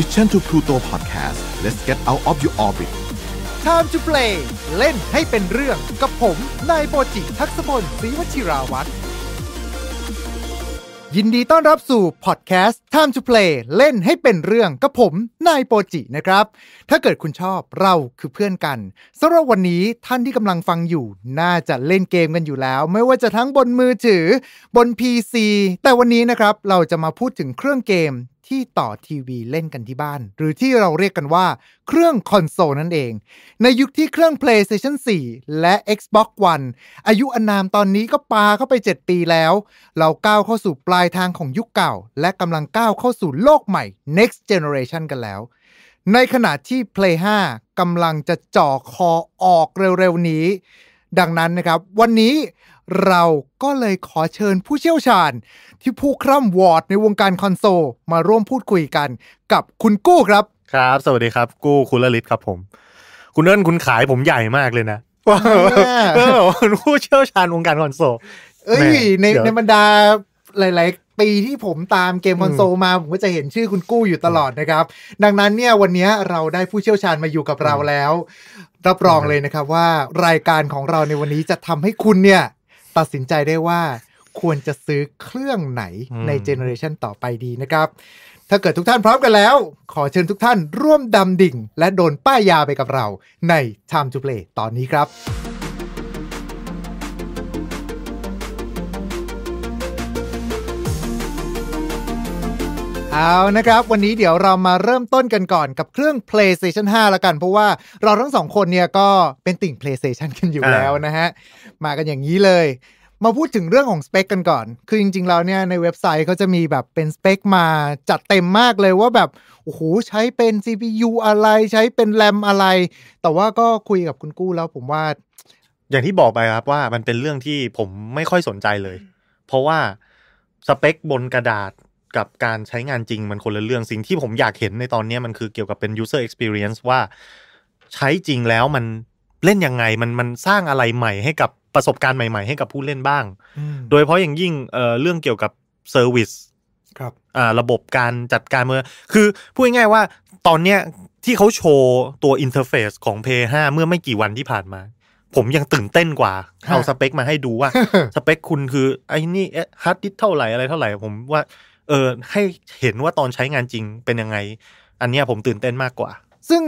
Mission to Pluto Podcast let's get out of your orbit Time to play เล่นให้เป็นเรื่องกับผม นายโปรจิ ทักษพลศรีวชิราวัตร ยินดีต้อนรับสู่พอดแคสต์ Time to Play เล่นให้เป็นเรื่องกับผม นายโปจินะครับ ถ้าเกิดคุณชอบเราคือเพื่อนกัน สำหรับวันนี้ท่านที่กำลังฟังอยู่ น่าจะเล่นเกมกันอยู่แล้ว ไม่ว่าจะทั้งบนมือถือบน PC แต่วันนี้นะครับเราจะมาพูดถึงเครื่องเกมที่ต่อทีวีเล่นกันที่บ้าน หรือที่เราเรียกกันว่าเครื่องคอนโซลนั่นเอง ในยุคที่เครื่อง PlayStation 4 และ Xbox One อายุอนามตอนนี้ก็ปาเข้าไป 7 ปีแล้ว เราก้าวเข้าสู่ปลายทางของยุคเก่า และกำลังก้าวเข้าสู่โลกใหม่ Next Generation กันแล้ว ในขณะที่ Play 5กำลังจะจ่อคอออกเร็วๆ นี้ ดังนั้นนะครับ วันนี้เราก็เลยขอเชิญผู้เชี่ยวชาญที่ผู้คร่ำวอร์ดในวงการคอนโซลมาร่วมพูดคุยกันกับคุณกู้ครับครับ สวัสดีครับ กู้คุณลลิตครับผม คุณเอิญคุณขายผมใหญ่มากเลยนะว้าคผู้เชี่ยวชาญวงการคอนโซลเอ้ยในในบรรดาหลาย ๆ ปีที่ผมตามเกมคอนโซลมาผมก็จะเห็นชื่อคุณกู้อยู่ตลอดนะครับ ดังนั้นเนี่ยวันนี้เราได้ผู้เชี่ยวชาญมาอยู่กับเราแล้ว รับรองเลยนะครับ ว่ารายการของเราในวันนี้จะทำให้คุณเนี่ยตัดสินใจได้ว่าควรจะซื้อเครื่องไหนในเจเนอเรชันต่อไปดีนะครับ ถ้าเกิดทุกท่านพร้อมกันแล้ว ขอเชิญทุกท่านร่วมดำดิ่ง และโดนป้ายยาไปกับเราใน Time to Play ตอนนี้ครับเอานะครับ วันนี้เดี๋ยวเรามาเริ่มต้นกันก่อนกับเครื่อง PlayStation 5ละกัน เพราะว่าเราทั้งสองคนเนี่ยก็เป็นติ่ง PlayStation กันอยู่แล้วนะฮะ มากันอย่างนี้เลย มาพูดถึงเรื่องของสเปคกันก่อน คือจริงๆเราเนี่ยในเว็บไซต์เขาจะมีแบบเป็นสเปคมาจัดเต็มมากเลยว่าแบบโอ้โห ใช้เป็น CPU อะไร ใช้เป็นแรมอะไร แต่ว่าก็คุยกับคุณกู้แล้วผมว่า อย่างที่บอกไปครับว่ามันเป็นเรื่องที่ผมไม่ค่อยสนใจเลย เพราะว่าสเปค บนกระดาษกับการใช้งานจริงมันคนละเรื่องสิ่งที่ผมอยากเห็นในตอนนี้มันคือเกี่ยวกับเป็น user experience ว่า ใช้จริงแล้วมันเล่นยังไงมันมันสร้างอะไรใหม่ให้กับประสบการณ์ใหม่ ๆ ให้กับผู้เล่นบ้าง โดยเพราะอย่างยิ่งเรื่องเกี่ยวกับเซอร์วิสครับอ่าระบบการจัดการเมื่อคือพูดง่ายๆว่า ตอนเนี้ยที่เขาโชว์ ตัวอินเทอร์เฟซของ p 5เมื่อไม่กี่วันที่ผ่านมา ผมยังตื่นเต้นกว่าเอาสเปคมาให้ดูว่าสเปค คุณคือ ไอ้นี่ฮาร์ดดิสเท่าไหร่อะไรเท่าไหร่ ผมว่าเออให้เห็นว่าตอนใช้งานจริงเป็นยังไง อันนี้ผมตื่นเต้นมากกว่า ซึ่ง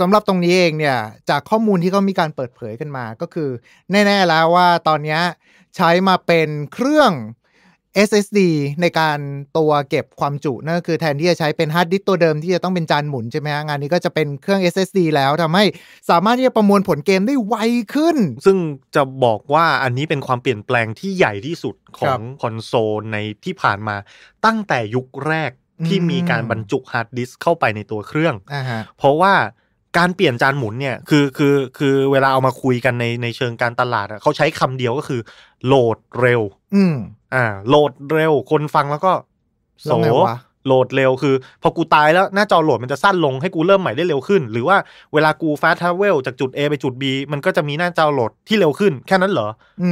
สำหรับตรงนี้เองเนี่ย จากข้อมูลที่เขามีการเปิดเผยกันมา ก็คือแน่ ๆแล้วว่าตอนนี้ใช้มาเป็นเครื่อง SSD ในการตัวเก็บความจุ นั่นก็คือแทนที่จะใช้เป็นฮาร์ดดิสตัวเดิมที่จะต้องเป็นจานหมุนใช่ไหมฮะงานนี้ก็จะเป็นเครื่อง SSD แล้วทำให้สามารถที่จะประมวลผลเกมได้ไวขึ้น ซึ่งจะบอกว่าอันนี้เป็นความเปลี่ยนแปลงที่ใหญ่ที่สุดของคอนโซลในที่ผ่านมาตั้งแต่ยุคแรกที่มีการบรรจุฮาร์ดดิสเข้าไปในตัวเครื่อง เพราะว่าการเปลี่ยนจานหมุนเนี่ยคือคือคือเวลาเอามาคุยกันในในเชิงการตลาดเขาใช้คำเดียวก็คือ โหลดเร็ว อืมอ่า โหลดเร็ว คนฟังแล้วก็โสโหลดเร็วคือพอกูตายแล้ว หน้าจอโหลดมันจะสั้นลงให้กูเริ่มใหม่ได้เร็วขึ้นหรือว่าเวลากูฟาทาวเวลจากจุด A ไปจุด B มันก็จะมีหน้าจอโหลดที่เร็วขึ้น แค่นั้นเหรอ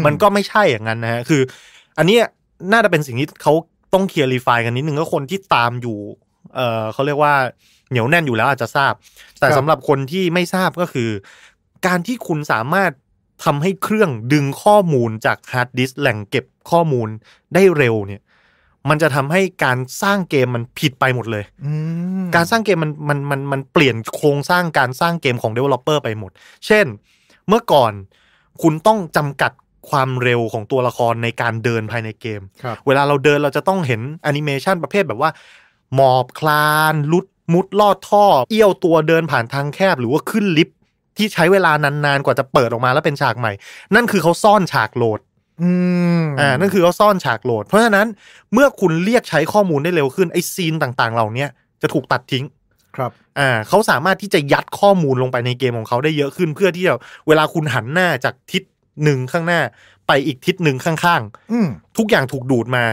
มันก็ไม่ใช่อย่างนั้นนะฮะคือ อันนี้น่าจะเป็นสิ่งที่เขาต้องเคลียร์รีไฟกันนิดนึงก็คนที่ตามอยู่ เออเขาเรียกว่าเหนียวแน่นอยู่แล้วอาจจะทราบ แต่สำหรับคนที่ไม่ทราบก็คือ การที่คุณสามารถ ทำให้เครื่องดึงข้อมูลจากฮาร์ดดิสแหล่งเก็บข้อมูลได้เร็วเนี่ย มันจะทำให้การสร้างเกมมันผิดไปหมดเลยการสร้างเกมมันมันมันมันเปลี่ยนโครงสร้างการสร้างเกมของ Developer ไปหมด เช่น เมื่อก่อน คุณต้องจำกัดความเร็วของตัวละครในการเดินภายในเกม เวลาเราเดินเราจะต้องเห็นแอนิเมชันประเภทแบบว่าหมอบคลานลุดมุดลอดท่อ เอี้ยวตัวเดินผ่านทางแคบ หรือว่าขึ้นลิฟที่ใช้เวลานานๆ กว่าจะเปิดออกมาแล้วเป็นฉากใหม่ นั่นคือเขาซ่อนฉากโหลดอืม่า นั่นคือเขาซ่อนฉากโหลดเพราะฉะนั้นเมื่อคุณเรียกใช้ข้อมูลได้เร็วขึ้นไอ้ซีนต่างๆ เหล่านี้จะถูกตัดทิ้งครับอ่าเขาสามารถที่จะยัดข้อมูลลงไปในเกมของเขาได้เยอะขึ้นเพื่อที่จะเวลาคุณหันหน้าจากทิศหนึ่งข้างหน้าไปอีกทิศหนึ่งข้างๆทุกอย่างถูกดูดมา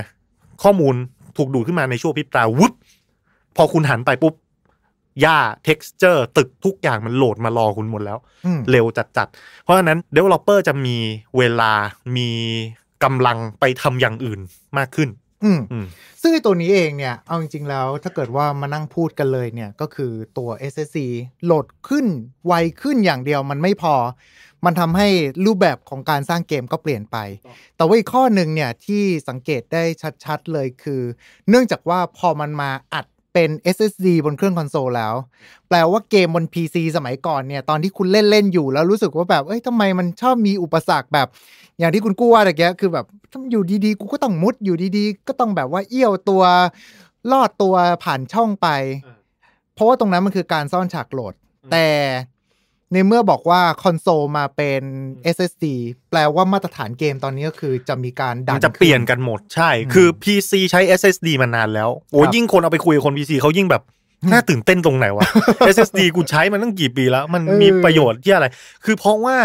ข้อมูลถูกดูดขึ้นมาในช่วงพิบตาวุบพอคุณหันไปปุ๊บหญ้าเท็กซ์เจอร์ตึกทุกอย่างมันโหลดมารอคุณหมดแล้ว เร็วจัดๆเพราะฉะนั้น Developer จะมีเวลามีกำลังไปทำอย่างอื่นมากขึ้นซึ่งตัวนี้เองเนี่ย เอาจริงๆแล้วถ้าเกิดว่ามานั่งพูดกันเลยเนี่ยก็คือตัว SSC โหลดขึ้นไวขึ้นอย่างเดียวมันไม่พอ มันทำให้รูปแบบของการสร้างเกมก็เปลี่ยนไป แต่ว่าอีกข้อหนึ่งเนี่ยที่สังเกตได้ชัด ๆเลยคือ เนื่องจากว่าพอมันมาอัดเป็น SSD บนเครื่องคอนโซลแล้ว แปลว่าเกมบน PC สมัยก่อนเนี่ย ตอนที่คุณเล่นเล่นอยู่แล้วรู้สึกว่าแบบเอ้ยทำไมมันชอบมีอุปสรรคแบบ อย่างที่คุณกู้ว่าตะเกียคือแบบอยู่ดีๆ กูก็ต้องมุดอยู่ดีๆ ก็ต้องแบบว่าเอี้ยวตัว ลอดตัวผ่านช่องไป เพราะว่าตรงนั้นมันคือการซ่อนฉากโหลด แต่ในเมื่อบอกว่าคอนโซลมาเป็น SSD แปลว่ามาตรฐานเกมตอนนี้ก็คือจะมีการดันจะเปลี่ยนกันหมดใช่ คือ PC ใช้ SSD มานานแล้ว โอ้ยิ่งคนเอาไปคุยกับคน PC เขายิ่งแบบน่าตื่นเต้นตรงไหนวะ SSD กูใช้มันตั้งกี่ปีแล้ว มันมีประโยชน์ที่อะไร คือเพราะว่า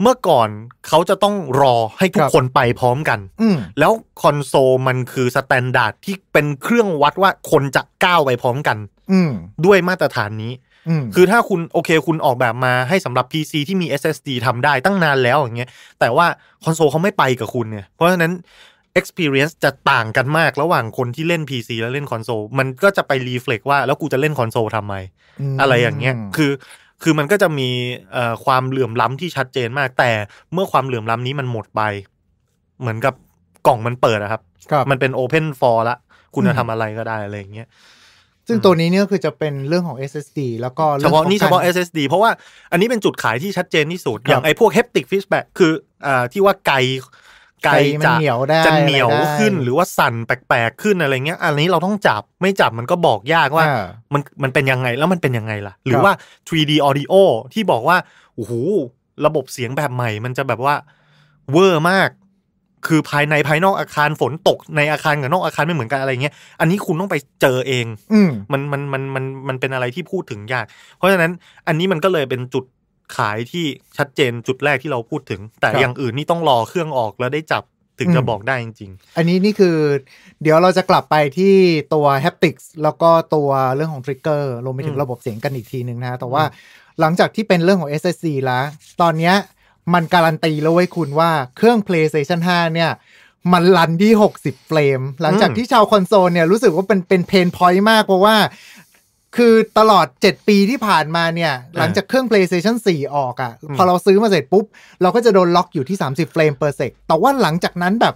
เมื่อก่อนเขาจะต้องรอให้ทุกคนไปพร้อมกัน แล้วคอนโซลมันคือสแตนดาร์ดที่เป็นเครื่องวัดว่าคนจะก้าวไปพร้อมกันด้วยมาตรฐานนี้คือถ้าคุณโอเคคุณออกแบบมาให้สำหรับ PC ที่มี SSD ทำได้ตั้งนานแล้วอย่างเงี้ยแต่ว่า คอนโซลเขาไม่ไปกับคุณเนี่ยเพราะฉะนั้น experience จะต่างกันมากระหว่างคนที่เล่น PC แล้วเล่นคอนโซล มันก็จะไปรีเฟล็กว่าแล้วกูจะเล่นคอนโซลทำไมอะไรอย่างเงี้ยคือคือมันก็จะมีความเหลื่อมล้ำที่ชัดเจนมากแต่เมื่อความเหลื่อมล้ำนี้มันหมดไป เหมือนกับกล่องมันเปิดอะครับมันเป็นโอเพนฟอร์ละ คุณจะทำอะไรก็ได้อะไรอย่างเงี้ยซึ่งตัวนี้เนี่ยคือจะเป็นเรื่องของ SSD แล้วก็เฉพาะนี่เฉพาะ SSD เพราะว่าอันนี้เป็นจุดขายที่ชัดเจนที่สุด อย่างไอ้พวก haptic feedback คืออ่าที่ว่าไกลไกลจะเหนียวได้จะเหนียวขึ้นหรือว่าสั่นแปลกๆขึ้นอะไรเงี้ย อันนี้เราต้องจับไม่จับมันก็บอกยากว่ามันมันเป็นยังไงแล้วมันเป็นยังไงล่ะ หรือว่า 3D audio ที่บอกว่าโอ้โหระบบเสียงแบบใหม่ มันจะแบบว่าเวอร์มากคือภายในภายนอกอาคารฝนตก ใน อาคารกับนอกอาคารไม่เหมือนกันอะไรเงี้ย อันนี้คุณต้องไปเจอเองอืมันมันมันมันมันเป็นอะไรที่พูดถึงยาก เพราะฉะนั้นอันนี้มันก็เลยเป็นจุดขายที่ชัดเจนจุดแรกที่เราพูดถึง แต่อย่างอื่นนี่ต้องรอเครื่องออก แล้วได้จับถึงจะบอกได้จริง ๆ อันนี้นี่คือเดี๋ยวเราจะกลับไปที่ตัวแฮปติกส์แล้วก็ตัวเรื่องของทริกเกอร์รวมไปถึงระบบเสียงกันอีกทีหนึ่งนะแต่ว่าหลังจากที่เป็นเรื่องของ SSD แล้วตอนเนี้ยมันการันตี แล้วไว้คุณว่าเครื่อง PlayStation 5 เนี่ย มันรันที่ 60เฟรมหลังจากที่ชาวคอนโซล เนี่ยรู้สึกว่าเป็นเป็นเพนพอยต์มากเพราะว่า คือตลอด 7 ปีที่ผ่านมาเนี่ย หลังจากเครื่อง PlayStation 4 ออกอะ่ะพอเราซื้อมาเสร็จปุ๊บ เราก็จะโดนล็อกอยู่ที่ 30เฟรมเปอร์เซกแต่ว่าหลังจากนั้นแบบ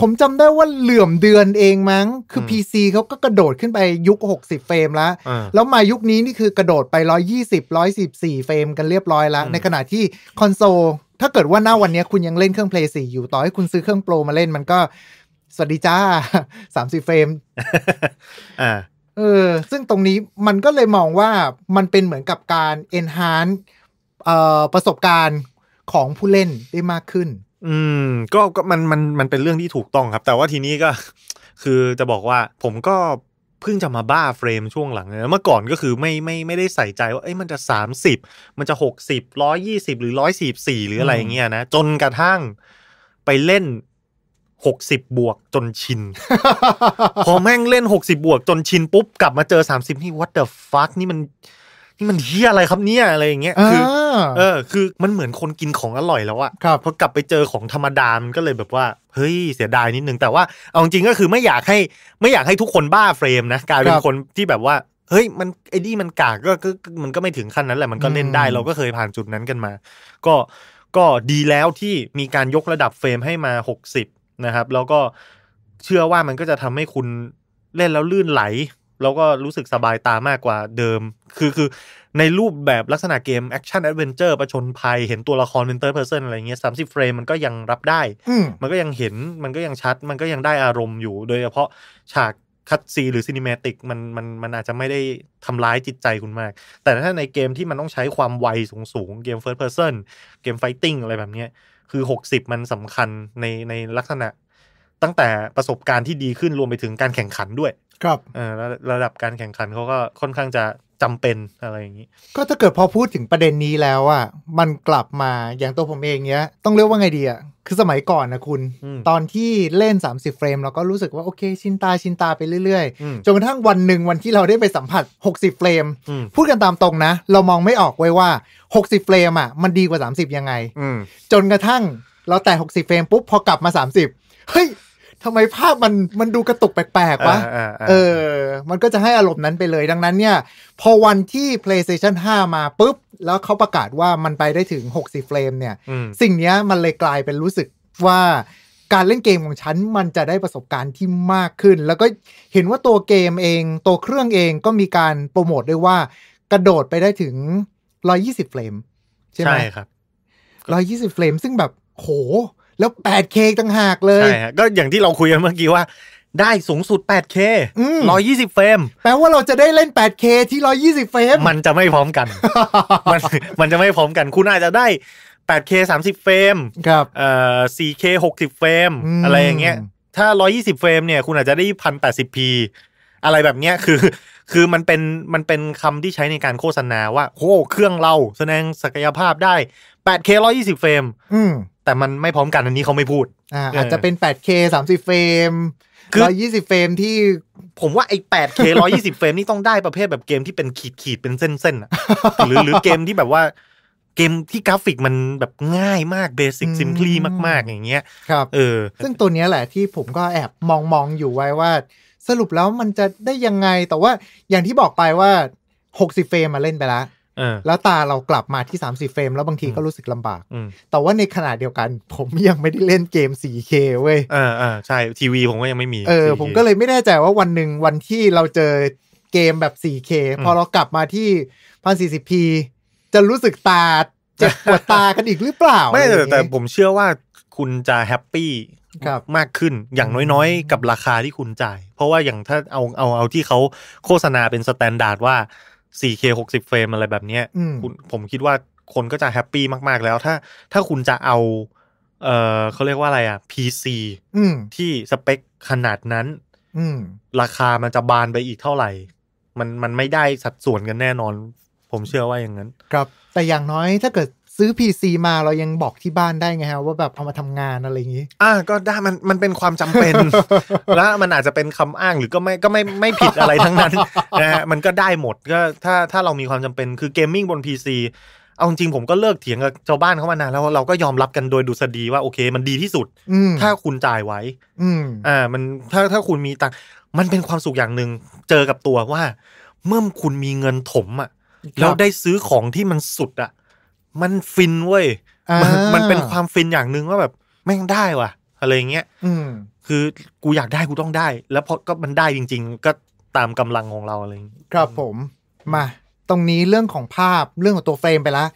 ผมจำได้ว่าเหลื่อมเดือนเองมั้งคือ PC เขาก็กระโดดขึ้นไปยุค 60 เฟรมแล้วแล้วมายุคนี้นี่คือกระโดดไป 120 1 1 4เฟรมกันเรียบร้อยแล้ว ในขณะที่คอนโซลถ้าเกิดว่าหน้าวันนี้คุณยังเล่นเครื่อง Play 4 อยู่ต่อให้คุณซื้อเครื่องโปรมาเล่นมันก็ สวัสดีจ้าสามสิบเฟรมอ่าเออซึ่งตรงนี้มันก็เลยมองว่ามันเป็นเหมือนกับการ enhance ออประสบการณ์ของผู้เล่นได้มากขึ้น อืมก็มันมันมันเป็นเรื่องที่ถูกต้องครับ แต่ว่าทีนี้ก็คือจะบอกว่าผมก็เพิ่งจะมาบ้าเฟรมช่วงหลังนะ เมื่อก่อนก็คือไม่ไม่ไม่ได้ใส่ใจว่าเอ้ยมันจะ 30 มันจะ 60 120 หรือ 144 หรืออะไรอเงี้ยนะ จนกระทั่งไปเล่น 60 บวกจนชิน พอแม่งเล่น 60 บวกจนชินปุ๊บกลับมาเจอ 30 นี่ what the fuck นี่มันี่มันเฮียอะไรครับเนี่ยอะไรอย่างเงี้ยคือเออคือมันเหมือนคนกินของอร่อยแล้วอะพอกลับไปเจอของธรรมดา มันก็เลยแบบว่า เฮ้ยเสียดายนิดนึง แต่ว่าเอาจริงก็คือไม่อยากให้ไม่อยากให้ทุกคนบ้าเฟรมนะกลายเป็นคนที่แบบว่า เฮ้ยมันไอ้นี่มันกากก็มันก็ไม่ถึงขั้นนั้นแหละมันก็เล่นได้ เราก็เคยผ่านจุดนั้นกันมา ก็ก็ดีแล้วที่มีการยกระดับเฟรมให้มา 60นะครับ แล้วก็เชื่อว่ามันก็จะทำให้คุณเล่นแล้วลื่นไหลเราก็รู้สึกสบายตามากกว่าเดิม คือคือในรูปแบบลักษณะเกมแอคชั่นแอดเวนเจอร์ประชนภัย เห็นตัวละครเป็นเตอร์เพอร์เซนอะไรเงี้ยสามสิบเฟรมมันก็ยังรับได้ มันก็ยังเห็น มันก็ยังชัด มันก็ยังได้อารมณ์อยู่ โดยเฉพาะฉากคัดซีหรือซินิเมติกมันมันมันอาจจะไม่ได้ทำร้ายจิตใจคุณมาก แต่ถ้าในเกมที่มันต้องใช้ความไวสูงๆ เกมเฟิร์สเพอร์เซนเกมไฟติ้งอะไรแบบเนี้ย คือ60มันสำคัญในในลักษณะตั้งแต่ประสบการณ์ที่ดีขึ้นรวมไปถึงการแข่งขันด้วยครับอ่าระดับการแข่งขันเขาก็ค่อนข้างจะจำเป็นอะไรอย่างนี้ ก็ถ้าเกิดพอพูดถึงประเด็นนี้แล้วอ่ะมันกลับมาอย่างตัวผมเองเนี้ย ต้องเรียกว่าไงดีอ่ะ คือสมัยก่อนนะคุณ ตอนที่เล่น 30 เฟรมเราก็รู้สึกว่าโอเคชินตา ชินตาไปเรื่อยๆ จนกระทั่งวันหนึ่งวันที่เราได้ไปสัมผัส 60เฟรมพูดกันตามตรงนะ เรามองไม่ออกไว้ว่า60เฟรมอ่ะมันดีกว่า 30ยังไงจนกระทั่งเราแต่60เฟรม ปุ๊บพอกลับมา30เฮ้ยทำไมภาพมัน มันดูกระตุกแปลกๆ วะ เออ มันก็จะให้อารมณ์นั้นไปเลย ดังนั้นเนี่ย พอวันที่ PlayStation 5 มาปุ๊บ แล้วเขาประกาศว่ามันไปได้ถึง 60 เฟรมเนี่ย สิ่งนี้มันเลยกลายเป็นรู้สึกว่าการเล่นเกมของฉันมันจะได้ประสบการณ์ที่มากขึ้น แล้วก็เห็นว่าตัวเกมเอง ตัวเครื่องเองก็มีการโปรโมทด้วยว่า กระโดดไปได้ถึง 120 เฟรม ใช่ไหมใช่ครับ 120 เฟรมซึ่งแบบโหแล้ว 8K ต่างหากเลยใช่ฮะก็อย่างที่เราคุยกันเมื่อกี้ว่า ได้สูงสุด 8K 120 เฟรมแปลว่าเราจะได้เล่น 8K ที่ 120 เฟรมมันจะไม่พร้อมกันมัน มันจะไม่พร้อมกัน คุณอาจจะได้ 8K 30 เฟรมครับเอ่อ 4K 60 เฟรมอะไรอย่างเงี้ย ถ้า 120 เฟรมเนี่ยคุณอาจจะได้ 1080p อะไรแบบเนี้ยคือ คือมันเป็นมันเป็นคำที่ใช้ในการโฆษณาว่าโอ้เครื่องเราแสดงศักยภาพได้ 8K 120 เฟรมแต่มันไม่พร้อมกันอันนี้เขาไม่พูดอ่าอาจจะเป็น 8K 30เฟรมร้อยยี่สิบเฟรมที่ผมว่าไอ้ 8K 120ร้อยี่สิบเฟรมนี่ต้องได้ประเภทแบบเกมที่เป็นขีดขีดเป็นเส้นเส้นอ่ะหรือหรือเกมที่แบบว่าเกมที่กราฟิกมันแบบง่ายมากเบสิกซิมพลีมากๆ อย่างเงี้ยครับเออ ซึ่งตัวนี้แหละที่ผมก็แอบมองมองอยู่ไว้ว่า สรุปแล้วมันจะได้ยังไง แต่ว่าอย่างที่บอกไปว่าหกสิบเฟรมมาเล่นไปแล้วแล้วตาเรากลับมาที่ 30เฟรมแล้วบางทีก็รู้สึกลำบาก แต่ว่าในขนาดเดียวกัน ผมยังไม่ได้เล่นเกม 4K เว้ยอ่าอ่ใช่ ทีวีผมก็ยังไม่มี เออ ผมก็เลยไม่แน่ใจว่าวันหนึ่งวันที่เราเจอเกมแบบ 4K พอเรากลับมาที่สิบพ p จะรู้สึกตาเจ็บปวดตากันอีกหรือเปล่า ไม่แต่แต่ผมเชื่อว่าคุณจะแฮปปี้มากขึ้นอย่างน้อยๆกับราคาที่คุณจ่ายเพราะว่าอย่างถ้าเอาเอาเอาที่เขาโฆษณาเป็นสแตนดาร์ดว่า 4K 60 เฟรมอะไรแบบนี้คุณผมคิดว่าคนก็จะแฮปปี้มาก ๆแล้วถ้าถ้าคุณจะเอา เออเขาเรียกว่าอะไรอ่ะ PC ที่สเปคขนาดนั้นราคามันจะบานไปอีกเท่าไหร่ มันมันไม่ได้สัดส่วนกันแน่นอน ผมเชื่อว่าอย่างนั้น ครับ แต่อย่างน้อยถ้าเกิดซื้อ PC มาเรายังบอกที่บ้านได้ไงฮะว่าแบบเอามาทำงานอะไรอย่างนี้ อ่า ก็ได้มันมันเป็นความจำเป็น แล้วมันอาจจะเป็นคำอ้างหรือก็ไม่ก็ไม่ไม่ผิดอะไรทั้งนั้นนะฮะมันก็ได้หมดก็ถ้าถ้าเรามีความจำเป็นคือเกมมิ่งบน PC เอาจริงผมก็เลิกเถียงกับชาวบ้านเขามานานแล้วเราก็ยอมรับกันโดยดุษฎีว่า โอเค มันดีที่สุดถ้าคุณจ่ายไว้อ่ามันถ้าถ้าคุณมีตังมันเป็นความสุขอย่างหนึ่งเจอกับตัวว่า เมื่อคุณมีเงินถมอ่ะแล้วได้ซื้อของที่มันสุดอ่ะมันฟินเว้ย มันเป็นความฟินอย่างหนึ่งว่าแบบแม่งได้ว่ะ อะไรเงี้ย อืคือกูอยากได้กูต้องได้ แล้วพอก็มันได้จริง ๆ ก็ตามกำลังของเราอะไรอย่างี้ครับผมมาตรงนี้เรื่องของภาพเรื่องของตัวเฟรมไปแล้ว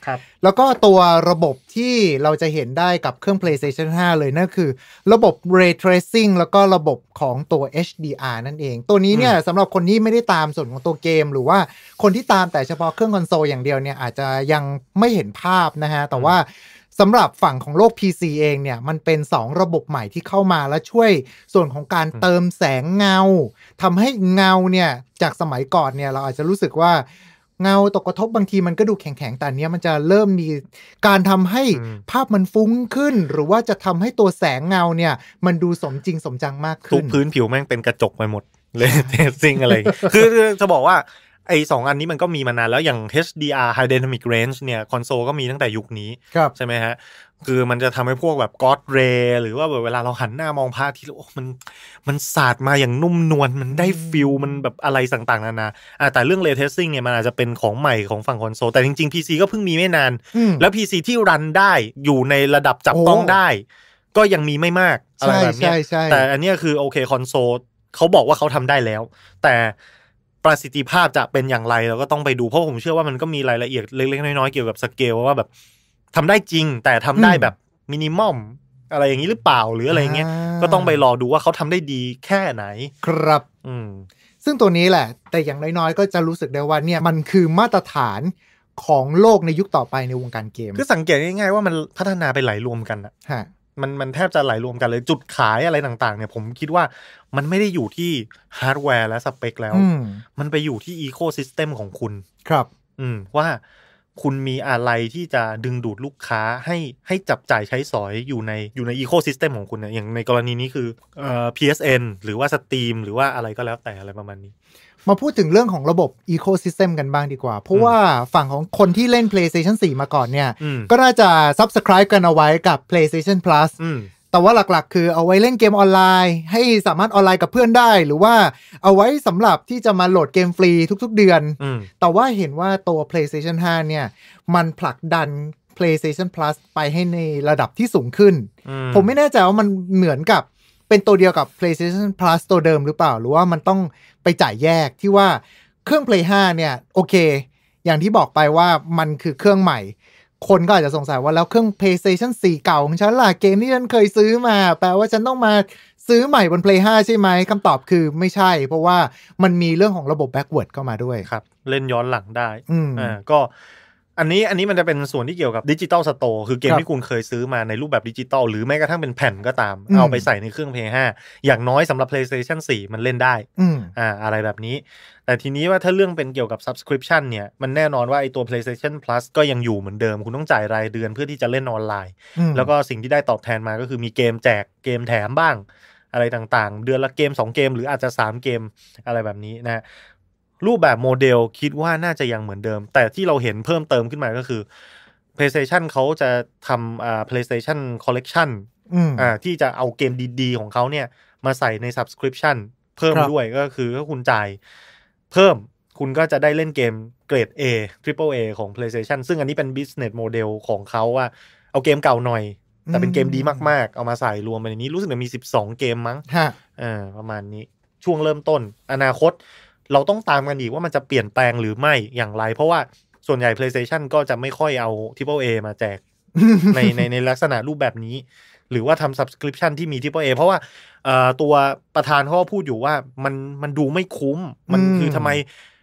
แล้วก็ตัวระบบที่เราจะเห็นได้กับเครื่อง PlayStation 5 เลยนั่นคือ ระบบ Ray Tracing แล้วก็ระบบของตัว HDR นั่นเอง ตัวนี้เนี่ยสำหรับคนที่ไม่ได้ตามส่วนของตัวเกม หรือว่าคนที่ตามแต่เฉพาะเครื่องคอนโซลอย่างเดียวเนี่ยอาจจะยังไม่เห็นภาพนะฮะ แต่ว่าสำหรับฝั่งของโลก PC เองเนี่ยมันเป็น2 ระบบใหม่ที่เข้ามาและช่วยส่วนของการเติมแสงเงาทำให้เงาเนี่ยจากสมัยก่อนเนี่ยเราอาจจะรู้สึกว่าเงาตกกระทบบางทีมันก็ดูแข็งๆแต่เนี้ยมันจะเริ่มมีการทำให้ภาพมันฟุ้งขึ้น หรือว่าจะทำให้ตัวแสงเงาเนี่ย มันดูสมจริงสมจังมากขึ้นทุกพื้นผิวแม่งเป็นกระจกไปหมดเลยเทสซิ่งอะไร คือจะบอกว่าไอสองอันนี้มันก็มีมานาน แล้วอย่าง HDR High Dynamic Range เนี่ยคอนโซลก็มีตั้งแต่ยุคนี้ ใช่ไหมฮะ คือมันจะทำให้พวกแบบ God Ray หรือว่าแบบเวลาเราหันหน้ามองภาพที่โอ้มัน มันสาดมาอย่างนุ่มนวลมันได้ฟิลมันแบบอะไรต่างๆนานาแต่เรื่อง Ray Tracing เนี่ยมันอาจจะเป็นของใหม่ของฝั่งคอนโซลแต่จริงๆ PC ก็เพิ่งมีไม่นาน แล้ว PC ที่รันได้อยู่ในระดับจับต้องได้ ก็ยังมีไม่มากอะไรแบบนี้แต่อันนี้คือโอเคคอนโซลเขาบอกว่าเขาทำได้แล้ว แต่ประสิทธิภาพจะเป็นอย่างไรเราก็ต้องไปดูเพราะผมเชื่อว่ามันก็มีรายละเอียดเล็กๆ น้อยๆเกี่ยวกับสเกลว่าแบบ ทำได้จริงแต่ทำได้แบบมินิมอมอะไรอย่างนี้หรือเปล่าหรืออะไรเงี้ยก็ต้องไปรอดูว่าเขาทำได้ดีแค่ไหน ครับอืมซึ่งตัวนี้แหละ แต่อย่างน้อยๆ ก็จะรู้สึกได้ว่าเนี่ยมันคือมาตรฐานของโลกในยุคต่อไปในวงการเกม คือสังเกตง่ายๆว่ามันพัฒนาไปไหลรวมกันอะมันมันแทบจะไหลรวมกันเลยจุดขายอะไรต่างๆ เนี่ย ผมคิดว่ามันไม่ได้อยู่ที่ฮาร์ดแวร์และสเปค แล้ว มันไปอยู่ที่อีโคซิสเต็มของคุณครับ อืมว่าคุณมีอะไรที่จะดึงดูดลูกค้าให้ให้จับจ่ายใช้สอยอยู่ในอยู่ในอีโคซิสเต็มของคุณเนี่ยอย่างในกรณีนี้คือเอ่อ PSN หรือว่าสตรีมหรือว่าอะไรก็แล้วแต่อะไรประมาณนี้มาพูดถึงเรื่องของระบบ Ecosystem กันบ้างดีกว่า เพราะว่าฝั่งของคนที่เล่น PlayStation 4 มาก่อนเนี่ย ก็น่าจะ Subscribe กันเอาไว้กับ PlayStation Plus แต่ว่าหลักๆ คือเอาไว้เล่นเกมออนไลน์ให้สามารถออนไลน์กับเพื่อนได้ หรือว่าเอาไว้สำหรับที่จะมาโหลดเกมฟรีทุกๆเดือน แต่ว่าเห็นว่าตัว PlayStation 5 เนี่ย มันผลักดัน PlayStation Plus ไปให้ในระดับที่สูงขึ้น ผมไม่แน่ใจว่ามันเหมือนกับเป็นตัวเดียวกับ PlayStation Plus ตัวเดิมหรือเปล่าหรือว่ามันต้องไปจ่ายแยกที่ว่าเครื่อง Play 5 เนี่ยโอเค อย่างที่บอกไปว่ามันคือเครื่องใหม่ คนก็อาจจะสงสัยว่าแล้วเครื่อง PlayStation 4 เก่าของฉันล่ะ เกมที่ฉันเคยซื้อมา แปลว่าฉันต้องมาซื้อใหม่บน Play 5 ใช่ไหมคำตอบคือไม่ใช่ เพราะว่ามันมีเรื่องของระบบ backward เข้ามาด้วยครับ เล่นย้อนหลังได้อ่าก็อันนี้อันนี้มันจะเป็นส่วนที่เกี่ยวกับดิจิตอลสโตร์คือเกมที่คุณเคยซื้อมาในรูปแบบดิจิตอลหรือแม้กระทั่งเป็นแผ่นก็ตามเอาไปใส่ในเครื่อง p 5อย่างน้อยสำหรับ PlayStation 4 มันเล่นได้อ่าอะไรแบบนี้ แต่ทีนี้ว่าถ้าเรื่องเป็นเกี่ยวกับ subscription เนี่ยมันแน่นอนว่าไอตัว PlayStation Plus ก็ยังอยู่เหมือนเดิมคุณต้องจ่ายรายเดือนเพื่อที่จะเล่นออนไลน์แล้วก็สิ่งที่ได้ตอบแทนมาก็คือมีเกมแจกเกมแถมบ้าง อะไรต่างๆ เดือนละเกม2เกมหรืออาจจะ3เกมอะไรแบบนี้นะรูปแบบโมเดลคิดว่าน่าจะยังเหมือนเดิม แต่ที่เราเห็นเพิ่มเติมขึ้นมาก็คือ PlayStation เขาจะทำอ่า PlayStation Collection อ่าที่จะเอาเกมดีๆ ของเขาเนี่ยมาใส่ใน Subscription เพิ่มด้วยก็คือถ้าคุณจ่าย เพิ่มคุณก็จะได้เล่นเกมเกรด A Triple A ของ PlayStation ซึ่งอันนี้เป็น business model ของเขาว่า เอาเกมเก่าหน่อย แต่เป็นเกมดีมากๆ เอามาใส่รวมไปในนี้รู้สึกจะมี12เกมมั้งอ่าประมาณนี้ช่วงเริ่มต้น อนาคตเราต้องตามกันอีกว่ามันจะเปลี่ยนแปลงหรือไม่อย่างไร เพราะว่าส่วนใหญ่ PlayStation ก็จะไม่ค่อยเอา Triple A มาแจกในในในลักษณะรูปแบบนี้ หรือว่าทำ subscription ที่มี Triple A เพราะว่าตัวประธานเขาพูดอยู่ว่ามันมันดูไม่คุ้มมันคือทำไม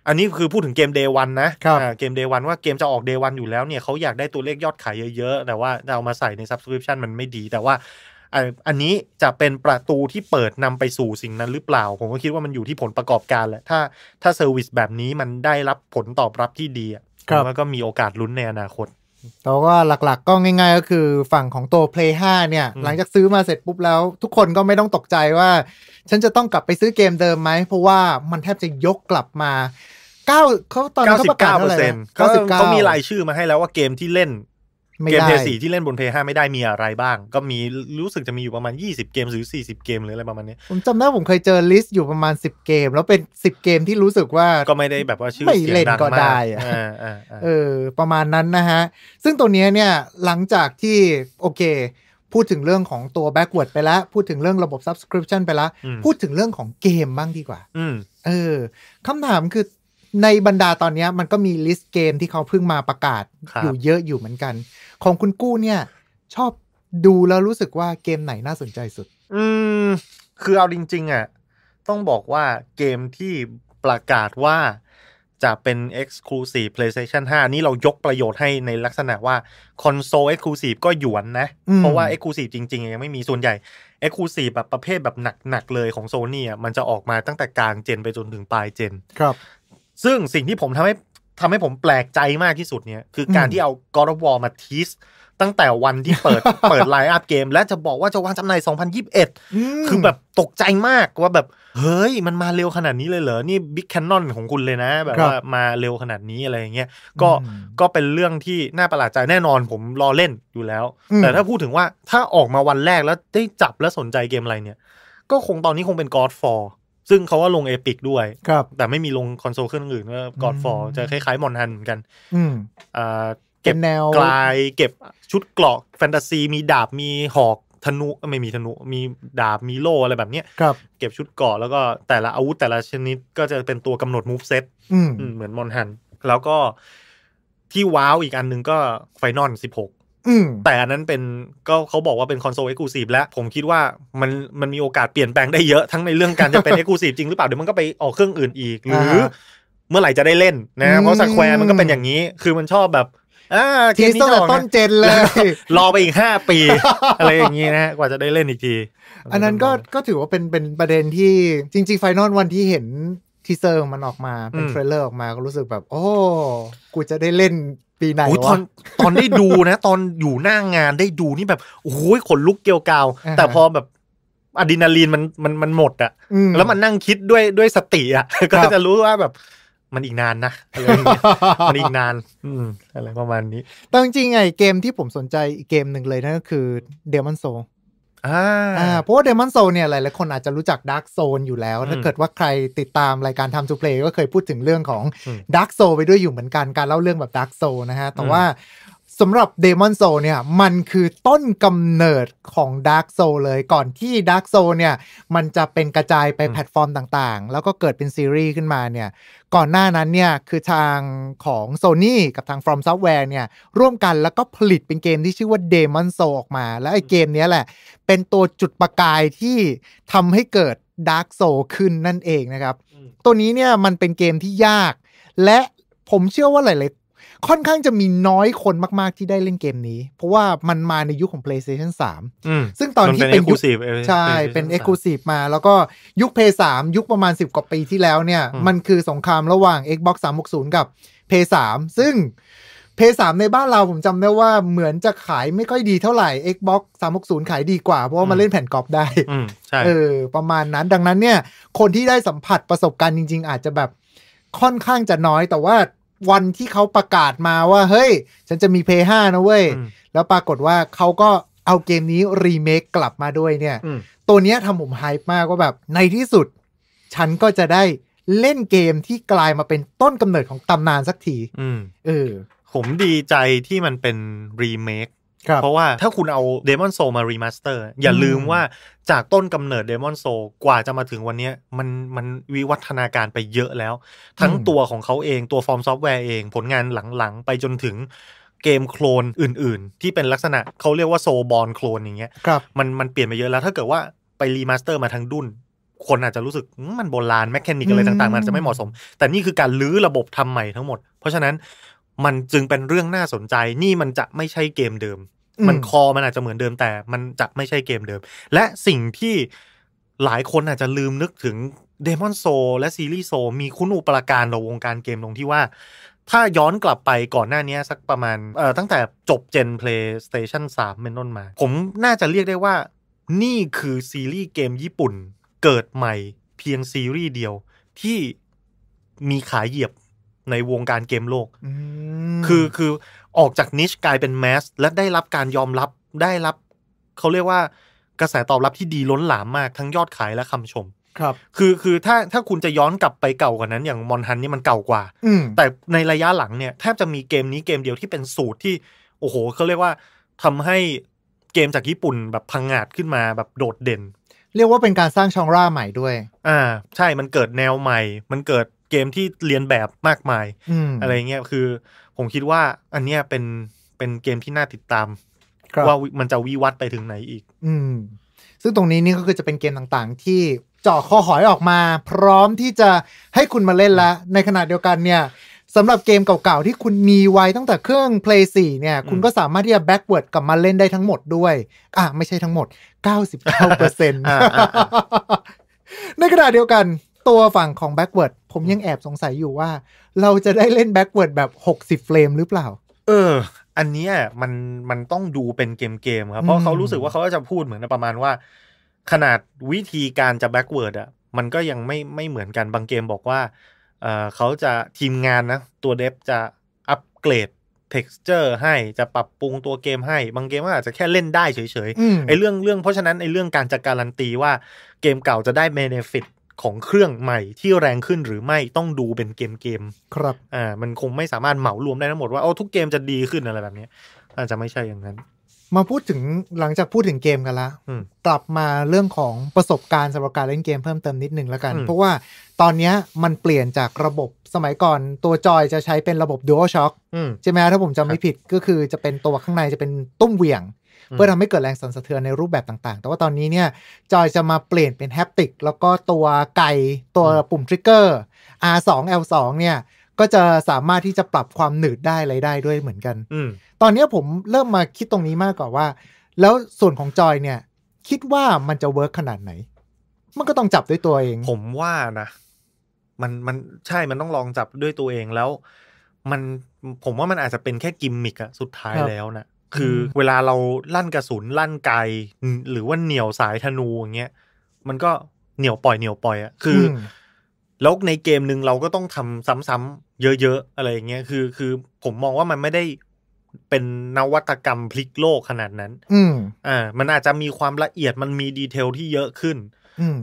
อันนี้คือพูดถึงเกมดย์วันนะเกมดย์วันว่าเกมจะออกดย์วันอยู่แล้วเนี่ยเขาอยากได้ตัวเลขยอดขายเยอะๆแต่ว่าเอามาใส่ใน subscription มันไม่ดี แต่ว่าอันนี้จะเป็นประตูที่เปิดนำไปสู่สิ่งนั้นหรือเปล่า ผมก็คิดว่ามันอยู่ที่ผลประกอบการแหละถ้าถ้าเซอร์วิสแบบนี้มันได้รับผลตอบรับที่ดีบแว้วก็มีโอกาสลุ้นในอนาคตแล้วก็หลัก ๆ ก็ง่าย ๆ ก็คือฝั่งของตัว Play 5 เนี่ย หลังจากซื้อมาเสร็จปุ๊บแล้วทุกคนก็ไม่ต้องตกใจว่า ฉันจะต้องกลับไปซื้อเกมเดิมไหมเพราะว่ามันแทบจะยกกลับมา9เขาตอนนี้เขาประกาศเท่าไหร่เขามีรายชื่อมาให้แล้วว่าเกมที่เล่นเกมเพย์สี่ที่เล่นบนเพย์ห้าไม่ได้มีอะไรบ้าง ก็มีรู้สึกจะมีอยู่ประมาณ 20 เกมหรือ 40เกมหรืออะไรประมาณนี้ผมจำได้ผมเคยเจอลิสต์อยู่ประมาณ 10 เกม แล้วเป็น 10 เกมที่รู้สึกว่าก็ไม่ได้แบบว่าชื่อเสียงดังก็ได้อเออประมาณนั้นนะฮะซึ่งตัวนี้เนี่ย หลังจากที่โอเค พูดถึงเรื่องของตัว backward ไปแล้ว พูดถึงเรื่องระบบ subscription ไปแล้วพูดถึงเรื่องของเกมบ้างดีกว่าเออคำถามคือในบรรดาตอนนี้มันก็มีลิสต์เกมที่เขาเพิ่งมาประกาศ อยู่เยอะอยู่เหมือนกันของคุณกู้เนี่ย ชอบดูแล้วรู้สึกว่าเกมไหนน่าสนใจสุด อืม คือเอาจริงๆอ่ะ ต้องบอกว่าเกมที่ประกาศว่าจะเป็น Exclusive PlayStation 5 นี่เรายกประโยชน์ให้ในลักษณะว่าคอนโซล Exclusive ก็หยวนนะ เพราะว่า Exclusive จริงๆ ยังไม่มีส่วนใหญ่ Exclusive แบบประเภทแบบหนัก ๆ เลยของโซนี่อ่ะมันจะออกมาตั้งแต่กลางเจนไปจนถึงปลายเจน ครับ ซึ่งสิ่งที่ผมทำใหทำให้ผมแปลกใจมากที่สุดเนี่ย คือการที่เอากอร์วอมาทีสตั้งแต่วันที่เปิดเปิดไลน์อัพเกมและจะบอกว่าจะวางจำหน่าย 2021 คือแบบตกใจมากว่าแบบ เฮ้ย มันมาเร็วขนาดนี้เลยเหรอ นี่บิ๊กแคนนอนของคุณเลยนะ แบบว่ามาเร็วขนาดนี้อะไรเงี้ยก็ก็เป็นเรื่องที่น่าประหลาดใจแน่นอนผมรอเล่นอยู่แล้ว แต่ถ้าพูดถึงว่าถ้าออกมาวันแรกแล้วได้จับและสนใจเกมอะไรเนี่ยก็คงตอนนี้คงเป็น God for ซึ่งเขาว่าลงเอพิกด้วยครับ แต่ไม่มีลงคอนโซลเครื่องอื่นก็กอดฟอร์ จะคล้าย ๆ มอนฮันเหมือนกัน อืมอ่าเก็บแนวกลาย เก็บชุดเกราะแฟนตาซี มีดาบมีหอกธนูไม่มีธนูมีดาบมีโล่อะไรแบบเนี้ยครับ เก็บชุดเกราะแล้วก็แต่ละอาวุธ แต่ละชนิดก็จะเป็นตัวกำหนดมูฟเซ็ตเหมือนมอนฮัน แล้วก็ที่ว้าวอีกอันหนึ่งก็ไฟนอลสิบหกแต่อันนั้นเป็นก็เขาบอกว่าเป็นคอนโซลเอ็กซ์คลูซีฟแล้ว ผมคิดว่ามันมันมีโอกาสเปลี่ยนแปลงได้เยอะทั้งในเรื่องการจะเป็นเอ็กซ์คลูซีฟจริงหรือเปล่าเดี๋ยวมันก็ไปออกเครื่องอื่นอีก หรือเมื่อไหร่จะได้เล่นนะเพราะสแควร์มันก็เป็นอย่างนี้ คือมันชอบแบบอ่าทีนต้ต้ตงต้นเจนเลย รอไปอีกห้าปี อะไรอย่างนี้นะ กว่าจะได้เล่นอีกที อันนั้นก็ก็ถือว่าเป็นเป็นประเด็นที่จริงๆไฟนอลวันที่เห็นทีเซอร์มันออกมา เป็นเทรลเลอร์ออกมาก็รู้สึกแบบ โอ้ กูจะได้เล่นปีไหนวะตอนตอนได้ดูนะ ตอนอยู่หน้างานได้ดูนี่แบบ โอ้ยขนลุกเกลียวกาวแต่พอแบบอะดรีนาลีนมันมันมันหมดอะแล้วมันนั่งคิดด้วยด้วยสติอะก็จะรู้ว่าแบบ มันอีกนานนะอะไรมันอีกนาน อืมอะไรประมาณนี้ แต่จริงๆไงเกมที่ผมสนใจ อีกเกมหนึ่งเลยนั่นก็คือเดมอนโซเพราะว่าเดมอนโซเนี่ยหลายๆคนอาจจะรู้จักดาร์กโซนอยู่แล้ว ถ้าเกิดว่าใครติดตามรายการทำทูเพลย์ก็เคยพูดถึงเรื่องของดาร์กโซไปด้วยอยู่เหมือนกันการเล่าเรื่องแบบดาร์กโซนะฮะ แต่ว่าสำหรับเดมอนโซเนี่ยมันคือต้นกำเนิดของ Dark s o ซ l เลย ก่อนที่ Dark s o ซ l เนี่ยมันจะเป็นกระจายไปแพลตฟอร์มต่างๆ แล้วก็เกิดเป็นซีรีส์ขึ้นมาเนี่ยก่อนหน้านั้นเนี่ยคือทางของ Sony กับทาง From Software เนี่ยร่วมกันแล้วก็ผลิตเป็นเกมที่ชื่อว่า Demon Soul ออกมา แล้วไอ้เกมนี้แหละ เป็นตัวจุดประกายที่ทำให้เกิด Dark s o ซ l ขึ้นนั่นเองนะครับตัวนี้เนี่ยมันเป็นเกมที่ยาก และผมเชื่อว่าหลายๆค่อนข้างจะมีน้อยคนมากๆที่ได้เล่นเกมนี้ เพราะว่ามันมาในยุคขของ PlayStation 3 ซึ่งตอนที่เป็นยุคใช่เป็น e x c l u s i v e มาแล้วก็ยุค p 3ยุคประมาณ 10 กว่าปีที่แล้วเนี่ยมันคือสงครามระหว่าง Xbox 360 กับ p 3ซึ่ง p 3ในบ้านเราผมจำได้ว่าเหมือนจะขายไม่ค่อยดีเท่าไหร่ Xbox 360 ขายดีกว่าเพราะว่ามันเล่นแผ่นกรอบได้เออประมาณนั้นดังนั้นเนี่ยคนที่ได้สัมผัสประสบการณ์จริงๆ อาจจะแบบค่อนข้างจะน้อยแต่ว่าวันที่เขาประกาศมาว่า เฮ้ย ฉันจะมีเพย์ห้านะเว้ย แล้วปรากฏว่าเขาก็เอาเกมนี้ รีเมคกลับมาด้วยเนี่ย ตัวเนี้ยทำผมไฮป์มากว่าแบบในที่สุด ฉันก็จะได้เล่นเกมที่กลายมาเป็นต้นกำเนิดของตำนานสักทีเออผมดีใจที่มันเป็นรีเมคเพราะว่าถ้าคุณเอา Demon Soul มารีมาสเตอร์อย่าลืมว่าจากต้นกำเนิด Demon Soul กว่าจะมาถึงวันนี้มันมันวิวัฒนาการไปเยอะแล้ว ทั้งตัวของเขาเองตัวฟอร์มซอฟต์แวร์เองผลงานหลัง ๆ ไปจนถึงเกมโคลนอื่นๆ ที่เป็นลักษณะ เขาเรียกว่าโซบอลโคลนอย่างเงี้ยมันมันเปลี่ยนไปเยอะแล้ว ถ้าเกิดว่าไปรีมาสเตอร์มาทั้งดุนคนอาจจะรู้สึกมันโบราณแมคแคนิกอะไรต่างๆมันจะไม่เหมาะสมแต่นี่คือการลื้อระบบทำใหม่ทั้งหมดเพราะฉะนั้นมันจึงเป็นเรื่องน่าสนใจ นี่มันจะไม่ใช่เกมเดิม มันคอมันอาจจะเหมือนเดิมแต่มันจะไม่ใช่เกมเดิม และสิ่งที่หลายคนอาจจะลืมนึกถึงเดมอนโซและซีรีส์โซมีคุณอุปการต่อวงการเกมตรงที่ว่า ถ้าย้อนกลับไปก่อนหน้านี้สักประมาณ ตั้งแต่จบเจน PlayStation 3เป็นต้นมา ผมน่าจะเรียกได้ว่า นี่คือซีรีส์เกมญี่ปุ่นเกิดใหม่เพียงซีรีส์เดียวที่มีขาเหยียบในวงการเกมโลก คือคือออกจากนิชกลายเป็นแมสและได้รับการยอมรับได้รับ เขาเรียกว่ากระแสตอบรับที่ดีล้นหลามมากทั้งยอดขายและคำชม ครับ คือคือถ้าถ้าคุณจะย้อนกลับไปเก่ากว่านั้น อย่างมอนฮันนี่มันเก่ากว่า แต่ในระยะหลังเนี่ย แทบจะมีเกมนี้เกมเดียวที่เป็นสูตรที่ โอ้โห เขาเรียกว่า ทำให้เกมจากญี่ปุ่นแบบพังงาดขึ้นมาแบบโดดเด่น เรียกว่าเป็นการสร้างชองร่าใหม่ด้วย อ่าใช่มันเกิดแนวใหม่ มันเกิดเกมที่เรียนแบบมากมาย อะไรเงี้ยคือ ผมคิดว่าอันเนี้ยเป็นเป็นเกมที่น่าติดตาม ว่ามันจะวิวัฒน์ไปถึงไหนอีกอืมซึ่งตรงนี้นี่ก็คือจะเป็นเกมต่างๆ ที่เจาะข้อหอยออกมา พร้อมที่จะให้คุณมาเล่นละ ในขณะเดียวกันเนี่ยสำหรับเกมเก่าๆ ที่คุณมีไว้ตั้งแต่เครื่อง Play 4 เนี่ย คุณก็สามารถที่จะ backward กลับมาเล่นได้ทั้งหมดด้วย อ่ะไม่ใช่ทั้งหมด99%ในขณะเดียวกันตัวฝั่งของแบ็กเวิร์ดผมยังแอบสงสัยอยู่ว่า เราจะได้เล่นแบ็กเวิร์ดแบบ 60เฟรมหรือเปล่า เออ อันนี้มันมันต้องดูเป็นเกมเกมครับ เพราะเขารู้สึกว่าเขาจะพูดเหมือนประมาณว่า ขนาดวิธีการจะแบ็กเวิร์ดอ่ะมันก็ยังไม่ไม่เหมือนกันบางเกมบอกว่า เออเขาจะทีมงานนะ ตัวเดฟจะอัปเกรดเท็ซ์เจอร์ให้จะปรับปรุงตัวเกมให้บางเกมก็อาจจะแค่เล่นได้เฉยๆไอ้เรื่องเรื่องเพราะฉะนั้นไอ้เรื่องการจะการันตีว่าเกมเก่าจะได้เมเนฟิตของเครื่องใหม่ที่แรงขึ้นหรือไม่ต้องดูเป็นเกมเกมครับอ่ามันคงไม่สามารถเหมารวมได้ทั้งหมดว่าโอ้ทุกเกมจะดีขึ้นอะไรแบบนี้อาจจะไม่ใช่อย่างนั้น มาพูดถึงหลังจากพูดถึงเกมกันละกลับมาเรื่องของประสบการณ์สำหรับการเล่นเกมเพิ่มเติมนิดนึงแล้วกันเพราะว่าตอนนี้มันเปลี่ยนจากระบบสมัยก่อน ตัวจอยจะใช้เป็นระบบ Dual Shock ใช่ไหมถ้าผมจำไม่ผิดก็คือ จะเป็นตัวข้างในจะเป็นตุ้มเหวี่ยงเพื่อทำให้เกิดแรงสั่นสะเทือนในรูปแบบต่าง ๆ แต่ว่าตอนนี้เนี่ยจอยจะมาเปลี่ยนเป็นแฮปติกแล้วก็ตัวไก่ ตัวปุ่มทริกเกอร์ R2 L2 เนี่ย ก็จะสามารถที่จะปรับความหนืดได้อะไรได้ด้วยเหมือนกันอตอนนี้ผมเริ่มมาคิดตรงนี้มากกว่าว่า แล้วส่วนของจอยเนี่ย คิดว่ามันจะเวิร์กขนาดไหน มันก็ต้องจับด้วยตัวเอง ผมว่านะมันมันใช่ มันต้องลองจับด้วยตัวเองแล้ว มันผมว่ามันอาจจะเป็นแค่กิมมิกอะสุดท้ายแล้วนะคือเวลาเราลั่นกระสุนลั่นไก หรือว่าเหนี่ยวสายธนูอย่างเงี้ยมันก็เหนี่ยวปล่อยเหนี่ยวปล่อยอะคือแล้วในเกมหนึ่งเราก็ต้องทำซ้ำ ๆ เยอะๆอะไรอย่างเงี้ยคือ คือ ผมมองว่ามันไม่ได้เป็นนวัตกรรมพลิกโลกขนาดนั้น อืมอ่ามันอาจจะมีความละเอียดมันมีดีเทลที่เยอะขึ้น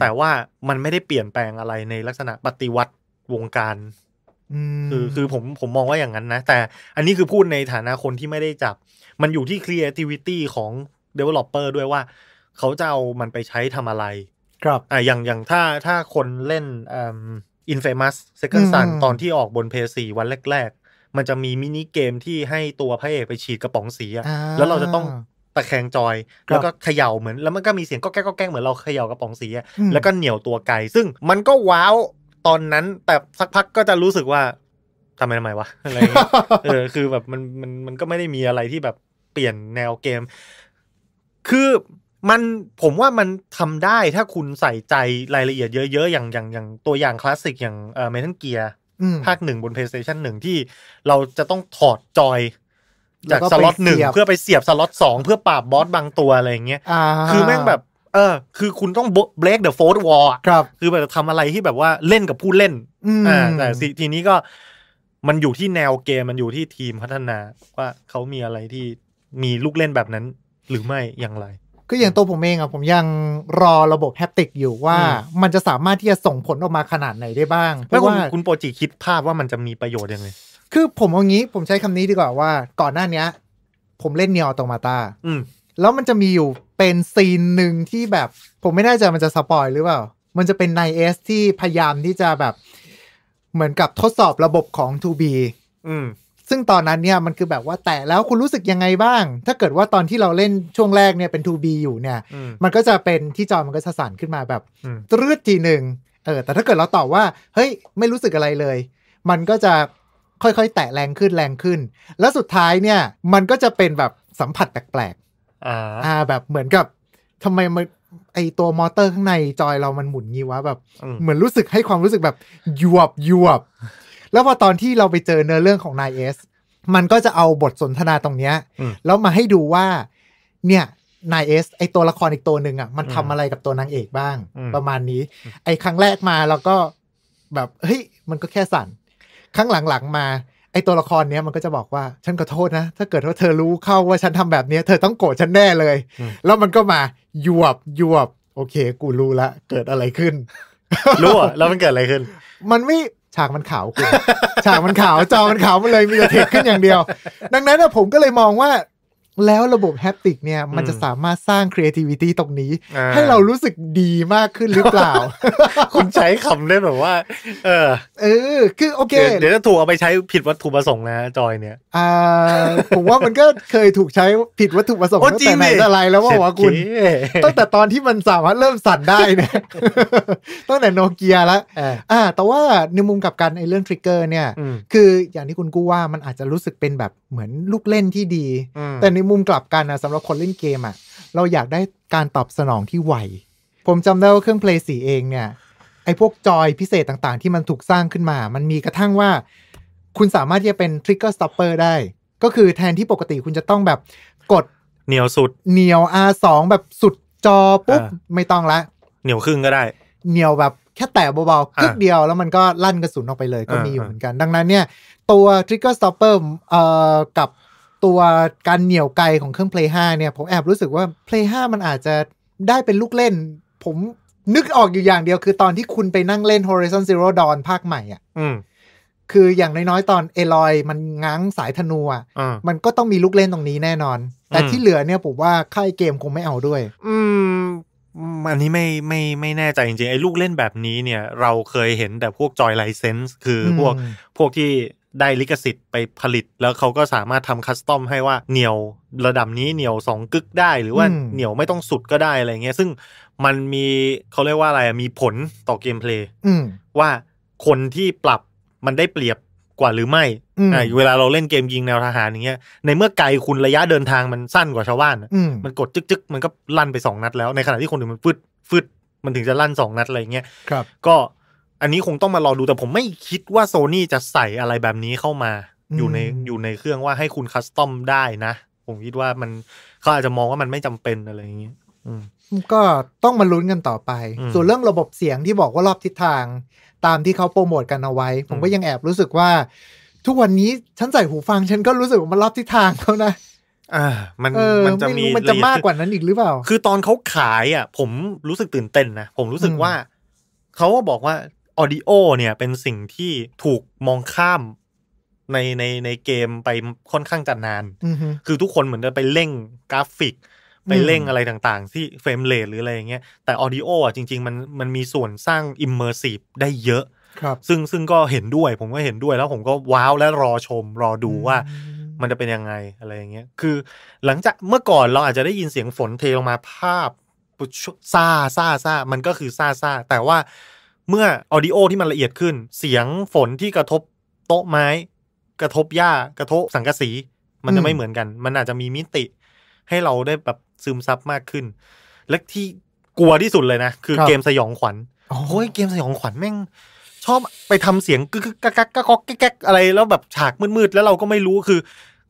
แต่ว่ามันไม่ได้เปลี่ยนแปลงอะไรในลักษณะปฏิวัติวงการคือคือผมผมมองว่าอย่างนั้นนะ แต่อันนี้คือพูดในฐานะคนที่ไม่ได้จับ มันอยู่ที่ creativity ของ developer ด้วยว่า เขาจะเอามันไปใช้ทำอะไร ครับอ่าอย่างอย่างถ้าถ้าคนเล่นอินเ n f a m o u s second son ตอนที่ออกบนเพ4วันแรกๆ มันจะมีมินิเกมที่ให้ตัวพระเอกไปฉีดกระป๋องสีอะแล้วเราจะต้องตะแคงจอย แล้วก็เขย่าเหมือน แล้วมันก็มีเสียงก็แก้ก็แก้เหมือนเราเขย่ากระป๋องสีแล้วก็เหนี่ยวตัวไกลซึ่งมันก็ว้าวตอนนั้น แต่สักพักก็จะรู้สึกว่าทำไมทำไมวะ อะไรเออคือแบบมันมันมันก็ไม่ได้มีอะไรที่แบบเปลี่ยนแนวเกม คือมันผมว่ามันทำได้ถ้าคุณใส่ใจรายละเอียดเยอะๆอย่างอย่างอย่างตัวอย่างคลาสสิกอย่างเอ่อเมทัลเกียร์ภาคหนึ่งบน PlayStation หนึ่งที่เราจะต้องถอดจอย จาก สล็อตหนึ่งเพื่อไปเสียบ สล็อตสองเพื่อปราบบอสบางตัวอะไรอย่างเงี้ยคือแม่งแบบเออ คือคุณต้อง break the fourth wall ครับ คือแบบทำอะไรที่แบบว่าเล่นกับผู้เล่นอ่าแต่ทีนี้ก็ มันอยู่ที่แนวเกม มันอยู่ที่ทีมพัฒนา ว่าเขามีอะไรที่มีลูกเล่นแบบนั้น หรือไม่อย่างไรคืออย่างตัวผมเองอะผมยังรอระบบแฮปติกอยู่ว่า มันจะสามารถที่จะส่งผลออกมาขนาดไหนได้บ้าง เพราะว่าคุณโปรจิคิดภาพว่ามันจะมีประโยชน์ยังไง คือผมเอางี้ผมใช้คำนี้ดีกว่าว่า ก่อนหน้าเนี้ยผมเล่นเนียอตมาตา อืแล้วมันจะมีอยู่เป็นซีนหนึ่งที่แบบ ผมไม่แน่ใจมันจะสปอยหรือเปล่า มันจะเป็นนายเอสที่ พยายามที่จะแบบ เหมือนกับทดสอบระบบของ 2B อืม ซึ่งตอนนั้นเนี่ยมันคือแบบว่าแต่แล้วคุณรู้สึกยังไงบ้าง ถ้าเกิดว่าตอนที่เราเล่นช่วงแรกเนี่ยเป็น 2B อยู่เนี่ย มันก็จะเป็นที่จอมันก็สะสานขึ้นมาแบบ ตรืดทีหนึ่งเออ แต่ถ้าเกิดเราตอบว่าเฮ้ย ไม่รู้สึกอะไรเลย มันก็จะค่อยๆแตะแรงขึ้นแรงขึ้น แล้วสุดท้ายเนี่ย มันก็จะเป็นแบบสัมผัสแปลกอ่า แบบเหมือนกับทำไมมันไอตัวมอเตอร์ข้างในจอยเรามันหมุนงี้วะแบบ เหมือนรู้สึกให้ความรู้สึกแบบยวบยวบแล้วพอตอนที่เราไปเจอเนื้อเรื่องของนายเอสมันก็จะเอาบทสนทนาตรงเนี้ยแล้วมาให้ดูว่า เนี่ยนายเอสไอตัวละครอีกตัวหนึ่งอ่ะ มันทำอะไรกับตัวนางเอกบ้าง ประมาณนี้ ไอครั้งแรกมาเราก็แบบเฮ้ยมันก็แค่สั่นครั้งหลังๆมาไอตัวละครเนี้ยมันก็จะบอกว่า ฉันขอโทษนะ ถ้าเกิดว่าเธอรู้เข้าว่าฉันทำแบบนี้เธอต้องโกรธฉันแน่เลย แล้วมันก็มายวบยวบ โอเค กูรู้ละเกิดอะไรขึ้นรู้อะแล้วมันเกิดอะไรขึ้น มันไม่ฉากมันขาวุณฉากมันขาว จอมันขาวมันเลยมีแต่เทคขึ้นอย่างเดียว ดังนั้นผมก็เลยมองว่าแล้วระบบแฮปติกเนี่ยมันจะสามารถสร้าง creativity ตรงนี้ ให้เรารู้สึกดีมากขึ้นหรือเปล่า คุณใช้คำได้แบบว่าเออเออคือโอเค เดี๋ยวจะถูกเอาไปใช้ผิดวัตถุประสงค์นะจอยเนี่ยอ่าผมว่ามันก็เคยถูกใช้ผิดวัตถุประสงค์ตั้งแต่ไหนอะไรแล้วว่าคุณตั้งแต่ตอนที่มันสามารถเริ่มสั่นได้เนี่ยตั้งแต่โนเกียละอ่าแต่ว่าในมุมกับการไอ้เรื่องทริกเกอร์เนี่ยคืออย่างที่คุณกู้ว่ามันอาจจะรู้สึกเป็นแบบเหมือนลูกเล่นที่ดี แต่ในมุมกลับกันนะสำหรับคนเล่นเกมอะ่ะ เราอยากได้การตอบสนองที่ไวผมจำได้ว่าเครื่อง Play 4 เองเนี่ย ไอ้พวกจอยพิเศษต่างๆ ที่มันถูกสร้างขึ้นมา มันมีกระทั่งว่า คุณสามารถที่จะเป็น Trigger Stopper ได้ ก็คือแทนที่ปกติคุณจะต้องแบบกดเหนียวสุดเหนียว R2 แบบสุดจอปุ๊บไม่ต้องละเหนียวครึ่งก็ได้เหนียวแบบแค่แตะเบาๆกึกเดียวแล้วมันก็ลั่นกระสุนออกไปเลยก็มีอยู่เหมือนกัน ดังนั้นเนี่ย ตัว Trigger Stopper เอ่อกับตัวการเหนี่ยวไกลของเครื่อง Play 5 เนี่ย ผมแอบรู้สึกว่า Play 5 มันอาจจะได้เป็นลูกเล่น ผมนึกออกอยู่อย่างเดียวคือตอนที่คุณไปนั่งเล่น Horizon Zero Dawn ภาคใหม่อ่ะคืออย่างน้อยๆ ตอนเอลอยมันง้างสายธนูอ่ะมันก็ต้องมีลูกเล่นตรงนี้แน่นอน แต่ที่เหลือเนี่ยผมว่าค่ายเกมคงไม่เอาด้วย อืมอันนี้ไม่ไม่ไม่แน่ใจจริงๆ ไอ้ลูกเล่นแบบนี้เนี่ย เราเคยเห็นแต่พวกจอยไลเซนส์คือพวกพวกที่ได้ลิขสิทธิ์ไปผลิต แล้วเขาก็สามารถทำคัสตอมให้ว่าเหนียวระดับนี้เหนียวสองกึกได้ หรือว่าเหนียวไม่ต้องสุดก็ได้อะไรเงี้ยซึ่งมันมีเขาเรียกว่าอะไรมีผลต่อเกมเพลย์ว่าคนที่ปรับมันได้เปรียบกว่าหรือไม่อ่าเวลาเราเล่นเกมยิงแนวทหารอย่างเงี้ยในเมื่อไกลคุณระยะเดินทางมันสั้นกว่าชาวบ้านมันกดจึ๊กๆ มันก็ลั่นไปสองนัดแล้วในขณะที่คนอื่นมันฟึดฟึดมันถึงจะลั่นสองนัดอะไรเงี้ยครับ ก็อันนี้คงต้องมารอดูแต่ผมไม่คิดว่าโซนี่จะใส่อะไรแบบนี้เข้ามา อยู่ในอยู่ในเครื่องว่าให้คุณคัสตอมได้นะ ผมคิดว่ามันเขาอาจจะมองว่ามันไม่จำเป็นอะไรอย่างเงี้ยก็ต้องมาลุ้นกันต่อไป ส่วนเรื่องระบบเสียงที่บอกว่ารอบทิศทางตามที่เขาโปรโมทกันเอาไว้ ผมก็ยังแอบรู้สึกว่า ทุกวันนี้ฉันใส่หูฟัง ฉันก็รู้สึกว่ามันรอบทิศทางเขานะอ่ามันมันจะมีมันจะมากกว่านั้นอีกหรือเปล่า คือตอนเขาขายอ่ะ ผมรู้สึกตื่นเต้นนะผมรู้สึกว่าเขาก็บอกว่าออดิโอเนี่ย เป็นสิ่งที่ถูกมองข้ามในในในเกมไปค่อนข้างจะนาน คือทุกคนเหมือนจะไปเร่งกราฟิกไปเร่งอะไรต่างๆที่เฟรมเรทหรืออะไรอย่างเงี้ยแต่ออดิโออ่ะจริงๆมันมันมีส่วนสร้างอิมเมอร์ซีฟได้เยอะครับ ซึ่งซึ่งก็เห็นด้วยผมก็เห็นด้วยแล้วผมก็ว้าวและรอชม รอดูว่ามันจะเป็นยังไงอะไรอย่างเงี้ยคือ หลังจากเมื่อก่อนเราอาจจะได้ยินเสียงฝนเทลงมาภาพซาซาซามันก็คือซาซาแต่ว่าเมื่อออดิโอที่มันละเอียดขึ้น เสียงฝนที่กระทบโต๊ะไม้ กระทบหญ้ากระทบสังกะสี มันจะไม่เหมือนกัน มันอาจจะมีมิติให้เราได้แบบซึมซับมากขึ้น และที่กลัวที่สุดเลยนะ คือเกมสยองขวัญโอ้ยเกมสยองขวัญแม่ง ชอบไปทำเสียงกึกกักกักกักแก๊กอะไรแล้วแบบฉากมืดๆแล้วเราก็ไม่รู้คือ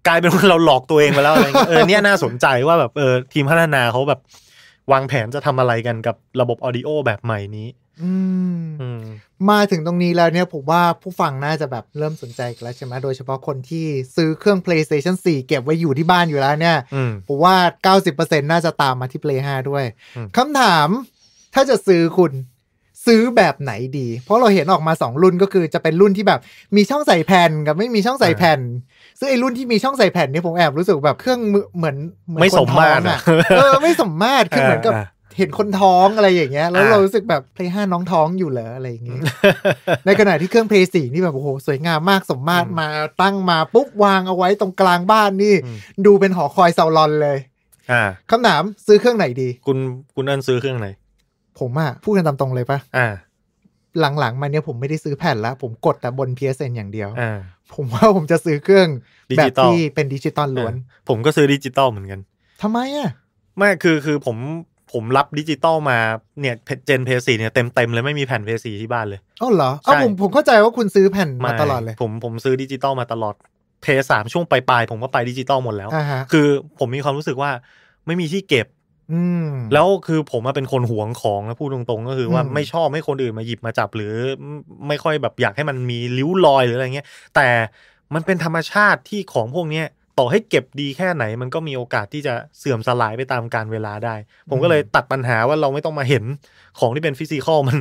กลายเป็นว่าเราหลอกตัวเองไปแล้วอะไรเออเนี่ยน่าสนใจว่าแบบเออทีมพัฒนาเขาแบบวางแผนจะทำอะไรกันกับระบบออดิโอแบบใหม่นี้อมาถึงตรงนี้แล้วเนี่ย ผมว่าผู้ฟังน่าจะแบบเริ่มสนใจกันแล้วใช่ไหมโดยเฉพาะคนที่ซื้อเครื่อง PlayStation 4 เก็บไว้อยู่ที่บ้านอยู่แล้วเนี่ย ผมว่า 90%น่าจะตามมาที่ Play 5 ด้วยคำถาม ถ้าจะซื้อคุณ ซื้อแบบไหนดี เพราะเราเห็นออกมา 2 รุ่นก็คือ จะเป็นรุ่นที่แบบมีช่องใส่แผ่นกับ ไม่มีช่องใส่แผ่นซึ่งไอ้รุ่นที่มีช่องใส่แผ่นเนี่ยผมแอบรู้สึกแบบเครื่องเหมือนเหมือนไม่สมมาตรอ่ะเออไม่สมมาตรคือเหมือนกับเห็นคนท้องอะไรอย่างเงี้ยแล้วเรารู้สึกแบบเพลงห้าน้องท้องอยู่เหรออะไรอย่างเงี้ยในขณะที่เครื่องเพลงสี่นี่แบบโอ้โหสวยงามมากสมมาตรมาตั้งมาปุ๊บ วางเอาไว้ตรงกลางบ้านนี่ ดูเป็นหอคอยเซาลอนเลย่าคำถาม ซื้อเครื่องไหนดี คุณคุณเอินซื้อเครื่องไหน ผมอะพูดกันตามตรงเลยปะอ่า หลังๆมาเนี้ยผมไม่ได้ซื้อแผ่นละผมกดแต่บน PSN อย่างเดียวผมว่าผมจะซื้อเครื่องแบบที่เป็นดิจิตอลล้วน ผมก็ซื้อดิจิตอลเหมือนกันทำไมอ่ะไม่คือคือผมผมรับดิจิตอลมาเนี่ยเจนเพย์สีเนี่ยเต็มเต็มเลย ไม่มีแผ่นเพย์สีที่บ้านเลย อ๋อเหรออ้าวผมผมเข้าใจว่าคุณซื้อแผ่นมาตลอดเลยผมผมซื้อดิจิตอลมาตลอดเพย์สามช่วงปลายๆผมก็ไปดิจิตอลหมดแล้ว คือผมมีความรู้สึกว่าไม่มีที่เก็บแล้วคือผมเป็นคนหวงของนะพูดตรง ๆ ก็คือว่าไม่ชอบให้คนอื่นมาหยิบมาจับหรือไม่ค่อยแบบอยากให้มันมีริ้วรอยหรืออะไรเงี้ยแต่มันเป็นธรรมชาติที่ของพวกเนี้ยต่อให้เก็บดีแค่ไหนมันก็มีโอกาสที่จะเสื่อมสลายไปตามการเวลาได้ ผมก็เลยตัดปัญหาว่าเราไม่ต้องมาเห็นของที่เป็นฟิสิกอลมัน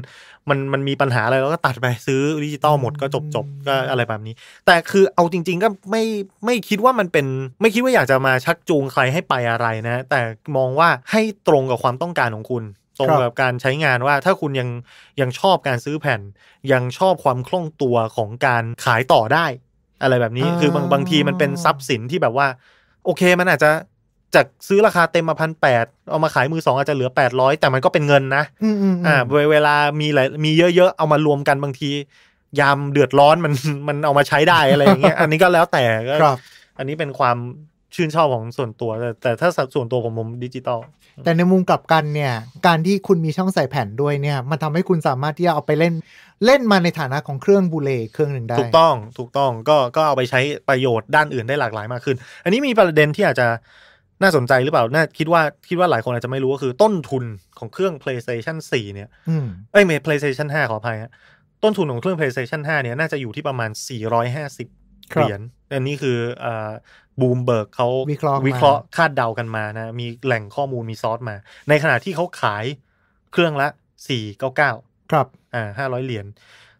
มันมันมีปัญหาอะไรเราก็ตัดไปซื้อดิจิตอลหมดก็จบจบก็อะไรแบบนี้ แต่คือเอาจริงๆ ก็ไม่ไม่คิดว่ามันเป็นไม่คิดว่าอยากจะมาชักจูงใครให้ไปอะไรนะ แต่มองว่าให้ตรงกับความต้องการของคุณ ตรงกับการใช้งานว่าถ้าคุณยังยังชอบการซื้อแผ่น ยังชอบความคล่องตัวของการขายต่อได้อะไรแบบนี้ คือบางบางทีมันเป็นทรัพย์สินที่แบบว่า โอเคมันอาจจะจากซื้อราคาเต็มมาพันแปด เอามาขายมือสองอาจจะเหลือแปดร้อยแต่มันก็เป็นเงินนะอ่าเวลามีหลายมีเยอะๆ เอามารวมกันบางที ยามเดือดร้อนมันมันเอามาใช้ได้อะไรอย่างเงี้ยอันนี้ก็แล้วแต่ก็อันนี้เป็นความชื่นชอบของส่วนตัวแต่แต่ถ้าส่วนตัวผมผมดิจิตอลแต่ในมุมกลับกันเนี่ย การที่คุณมีช่องใส่แผ่นด้วยเนี่ยมันทำให้คุณสามารถที่จะเอาไปเล่นเล่นมาในฐานะของเครื่องบูเลเครื่องหนึ่งได้ ถูกต้องถูกต้องก็ก็เอาไปใช้ประโยชน์ด้านอื่นได้หลากหลายมากขึ้น อันนี้มีประเด็นที่อาจจะน่าสนใจหรือเปล่าน่าคิดว่าคิดว่าหลายคนอาจจะไม่รู้ก็คือต้นทุนของเครื่อง PlayStation 4เนี่ยเอ้ยไม่ PlayStation 5ขออภัยฮะต้นทุนของเครื่อง PlayStation 5เนี่ยน่าจะอยู่ที่ประมาณ450เหรียญอันนี้คือบูมเบิร์กเขาวิเคราะห์วิเคราะห์คาดเดากันมานะ มีแหล่งข้อมูลมีซอสมา ในขณะที่เขาขายเครื่องละสี่เก้าเก้าครับอ่าห้าร้อยเหรียญ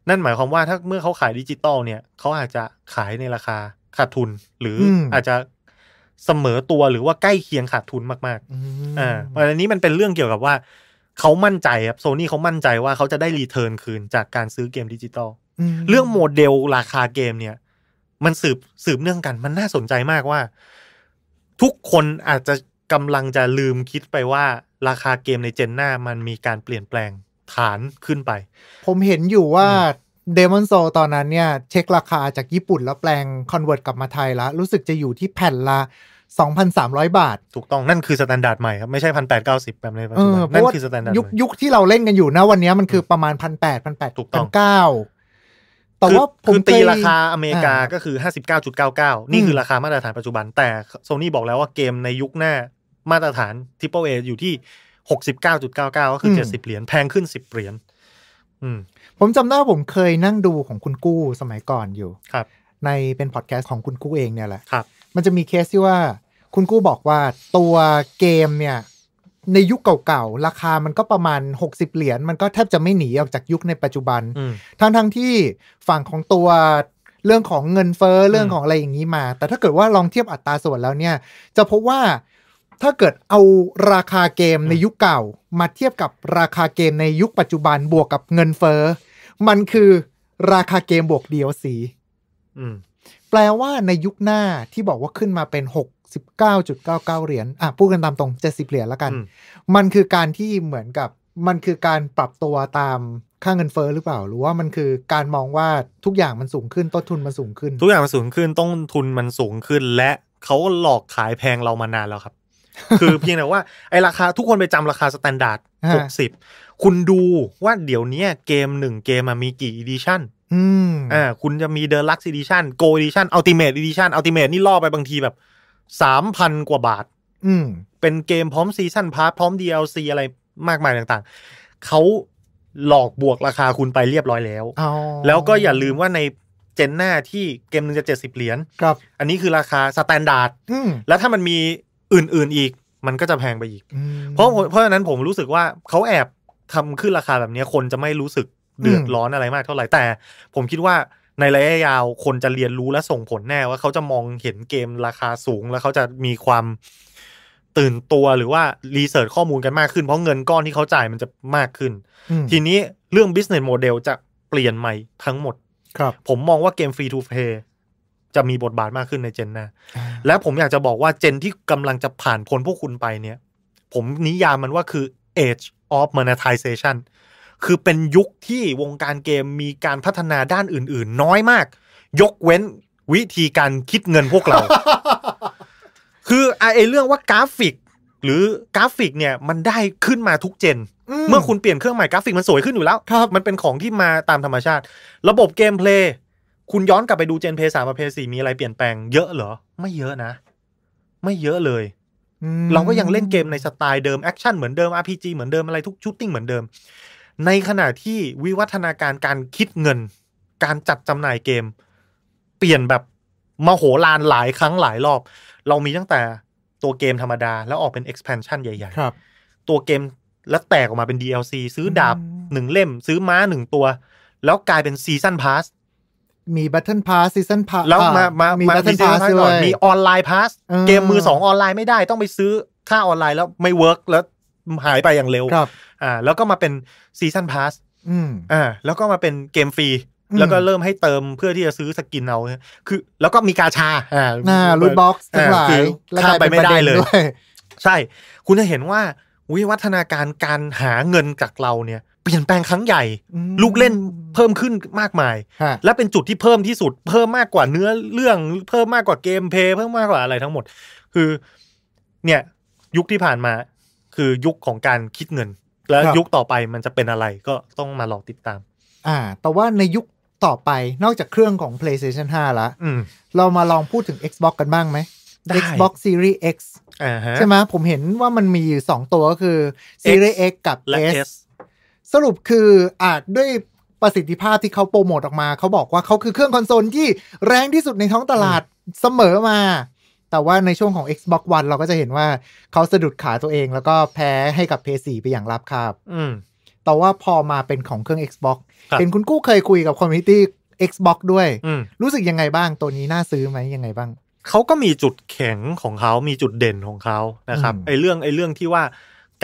นั่นหมายความว่า ถ้าเมื่อเขาขายดิจิตอลเนี่ย เขาอาจจะขายในราคาขาดทุน หรืออาจจะเสมอตัวหรือว่าใกล้เคียงขาดทุนมากๆอ่าเรอันนี้มันเป็นเรื่องเกี่ยวกับว่าเขามั่นใจครับโซนี่เขามั่นใจว่าเขาจะได้รีเทิร์นคืนจากการซื้อเกมดิจิตอลเรื่องโมเดลราคาเกมเนี่ยมันสืบสืบเนื่องกัน มันน่าสนใจมากว่า ทุกคนอาจจะกำลังจะลืมคิดไปว่า ราคาเกมในเจนหน้ามันมีการเปลี่ยนแปลงฐานขึ้นไป ผมเห็นอยู่ว่าเดมอนโซตอนนั้นเนี่ย เช็คราคาจากญี่ปุ่นแล้วแปลงคอนเวิร์ตกลับมาไทยแล้วรู้สึกจะอยู่ที่แผ่นละ 2,300 บาท ถูกต้อง นั่นคือสแตนดาร์ดใหม่ครับ ไม่ ใช่พันแปดเก้าสิบแบบในปัจจุบันนั่นคือสแตนดาร์ดยุคยุคที่เราเล่นกันอยู่นะวันนี้มันคือประมาณพันแปดพันแปดถูกต้องเก้าต่ว่าผมคือตีราคาอเมริกาก็คือ 59.99 นี่คือราคามาตรฐานปัจจุบันแต่โซนี่บอกแล้วว่าเกมในยุคหน้า มาตรฐาน Triple A อยู่ที่ 69.99 ก็คือ 70 เหรียญแพงขึ้น 10 เหรียญผมจำได้ผมเคยนั่งดูของคุณกู้สมัยก่อนอยู่ครับ ในเป็นพอดแคสต์ของคุณกู้เองเนี่ยแหละครับ มันจะมีเคสที่ว่าคุณกู้บอกว่าตัวเกมเนี่ยในยุคเก่าๆ ราคามันก็ประมาณ 60เหรียญ มันก็แทบจะไม่หนีออกจากยุคในปัจจุบัน ทั้งๆทที่ฝั่งของตัวเรื่องของเงินเฟอ้อ เรื่องของอะไรอย่างนี้มา แต่ถ้าเกิดว่าลองเทียบอัตราส่วนแล้วเนี่ย จะพบว่า ถ้าเกิดเอาราคาเกมในยุคเก่า มาเทียบกับราคาเกมในยุคปัจจุบันบวกกับเงินเฟอ้อ มันคือ ราคาเกมบวก DLC แปลว่าในยุคหน้าที่บอกว่าขึ้นมาเป็น6สิบเก้าจุดเกก้้าาเเหรียญ อ่ะพูดกันตามตรงเจ็สิบเหรียญแล้วกัน มันคือการที่เหมือนกับมันคือการปรับตัวตามค่าเงินเฟอ้อหรือเปล่า หรือว่ามันคือการมองว่าทุกอย่างมันสูงขึ้นต้นทุนมันสูงขึ้น ทุกอย่างมันสูงขึ้นต้นทุนมันสูงขึ้น และเขาหลอกขายแพงเรามานานแล้วครับ คือเพียงแต่ว่าไอราคาทุกคนไปจำราคาสแตนดาร์ดหกสิบ คุณดูว่าเดี๋ยวนี้เกมหนึ่งเกมมมีกี่อีดิชั่นอืมอ่าคุณจะมีเดอะลักซ์อีดิชั่นโกอีดิชั่นอัลติเมทอีดิชั่นอัลติเมทนี่ล่อไปบางทีแบบสามพันกว่าบาท อืม เป็นเกมพร้อมซีซันพาร์ทพร้อม DLC อะไรมากมายต่างๆ เขาหลอกบวกราคาคุณไปเรียบร้อยแล้ว แล้วก็อย่าลืมว่าในเจนหน้าที่เกมหนึ่งจะเจ็ดสิบเหรียญ ครับ อันนี้คือราคาสแตนดาร์ดแล้วถ้ามันมีอื่น ๆอีก มันก็จะแพงไปอีก เพราะเพราะฉะนั้นผมรู้สึกว่าเขาแอบทำขึ้นราคาแบบนี้คนจะไม่รู้สึกเดือดร้อนอะไรมากเท่าไหร่ แต่ ผมคิดว่าในระยะยาวคนจะเรียนรู้และส่งผลแน่ว่าเขาจะมองเห็นเกมราคาสูง แล้วเขาจะมีความตื่นตัวหรือว่ารีเสิร์ชข้อมูลกันมากขึ้นเพราะเงินก้อนที่เขาจ่ายมันจะมากขึ้น ทีนี้เรื่อง business model จะเปลี่ยนใหม่ทั้งหมดครับ ผมมองว่าเกมฟรีทูเพย์จะมีบทบาทมากขึ้นในเจนหน้าและผมอยากจะบอกว่าเจนที่กำลังจะผ่านพ้นพวกคุณไปเนี่ย ผมนิยามมันว่าคือ age of monetization คือเป็นยุคที่วงการเกมมีการพัฒนาด้านอื่นๆ น้อยมาก ยกเว้นวิธีการคิดเงินพวกเรา คือไอเรื่องว่ากราฟิก หรือกราฟิกเนี่ยมันได้ขึ้นมาทุกเจน เมื่อคุณเปลี่ยนเครื่องใหม่กราฟิกมันสวยขึ้นอยู่แล้ว มันเป็นของที่มาตามธรรมชาติ ระบบเกมเพลย์คุณย้อนกลับไปดูเจนเพย์สามเพย์สี่มีอะไรเปลี่ยนแปลงเยอะเหรอ ไม่เยอะนะ ไม่เยอะเลย เราก็ยังเล่นเกมในสไตล์เดิมแอคชั่นเหมือนเดิม RPG เหมือนเดิมอะไรทุกชุดติ้งเหมือนเดิมในขณะที่วิวัฒนาการการคิดเงินการจัดจำหน่ายเกม เปลี่ยนแบบมโหฬารหลายครั้งหลายรอบ เรามีตั้งแต่ตัวเกมธรรมดาแล้วออกเป็น expansion ใหญ่ๆตัวเกมแล้วแตกออกมาเป็น DLC ซื้อดาบหนึ่งเล่มซื้อม้าหนึ่งตัว แล้วกลายเป็นซีซันพาสมีบัตเทิลพาสซีซันพาสแล้วมามามีบัตเทิลพาสด้วยมีออนไลน์พาสเกมมือสองออนไลน์ไม่ได้ต้องไปซื้อค่าออนไลน์แล้วไม่เวิร์กแล้วหายไปอย่างเร็ว ครับ อ่า แล้วก็มาเป็นซีซันพาส อืมอ่าแล้วก็มาเป็นเกมฟรี แล้วก็เริ่มให้เติมเพื่อที่จะซื้อสกินเอาคือ แล้วก็มีกาชา อ่าหน่ารูทบ็อกซ์ทั้งหลายข้าไปไม่ได้เลย ใช่ คุณจะเห็นว่า วิวัฒนาการการหาเงินจากเราเนี่ย เปลี่ยนแปลงครั้งใหญ่ ลูกเล่นเพิ่มขึ้นมากมาย และเป็นจุดที่เพิ่มที่สุด เพิ่มมากกว่าเนื้อเรื่อง เพิ่มมากกว่าเกมเพย์ เพิ่มมากกว่าอะไรทั้งหมด คือ เนี่ย ยุคที่ผ่านมาคือยุคของการคิดเงิน แล้วยุคต่อไปมันจะเป็นอะไรก็ต้องมาลองติดตาม อ่า แต่ว่าในยุคต่อไปนอกจากเครื่องของ PlayStation 5ละเรามาลองพูดถึง Xbox กันบ้างไหม Xbox Series X ใช่ไหมผมเห็นว่ามันมีอยู่สองตัวก็คือ Series X กับ S สรุปคืออาจด้วยประสิทธิภาพที่เขาโปรโมทออกมา เขาบอกว่าเขาคือเครื่องคอนโซลที่แรงที่สุดในท้องตลาดเสมอมาแต่ว่าในช่วงของ Xbox One เราก็จะเห็นว่าเขาสะดุดขาตัวเอง แล้วก็แพ้ให้กับ PS4 ไปอย่างรับคาบ แต่ว่าพอมาเป็นของเครื่อง Xbox เห็นคุณกู้เคยคุยกับคอมมิตี้ Xbox ด้วย รู้สึกยังไงบ้าง ตัวนี้น่าซื้อไหม ยังไงบ้าง เขาก็มีจุดแข็งของเขา มีจุดเด่นของเขานะครับ ไอ้เรื่องไอ้เรื่องที่ว่า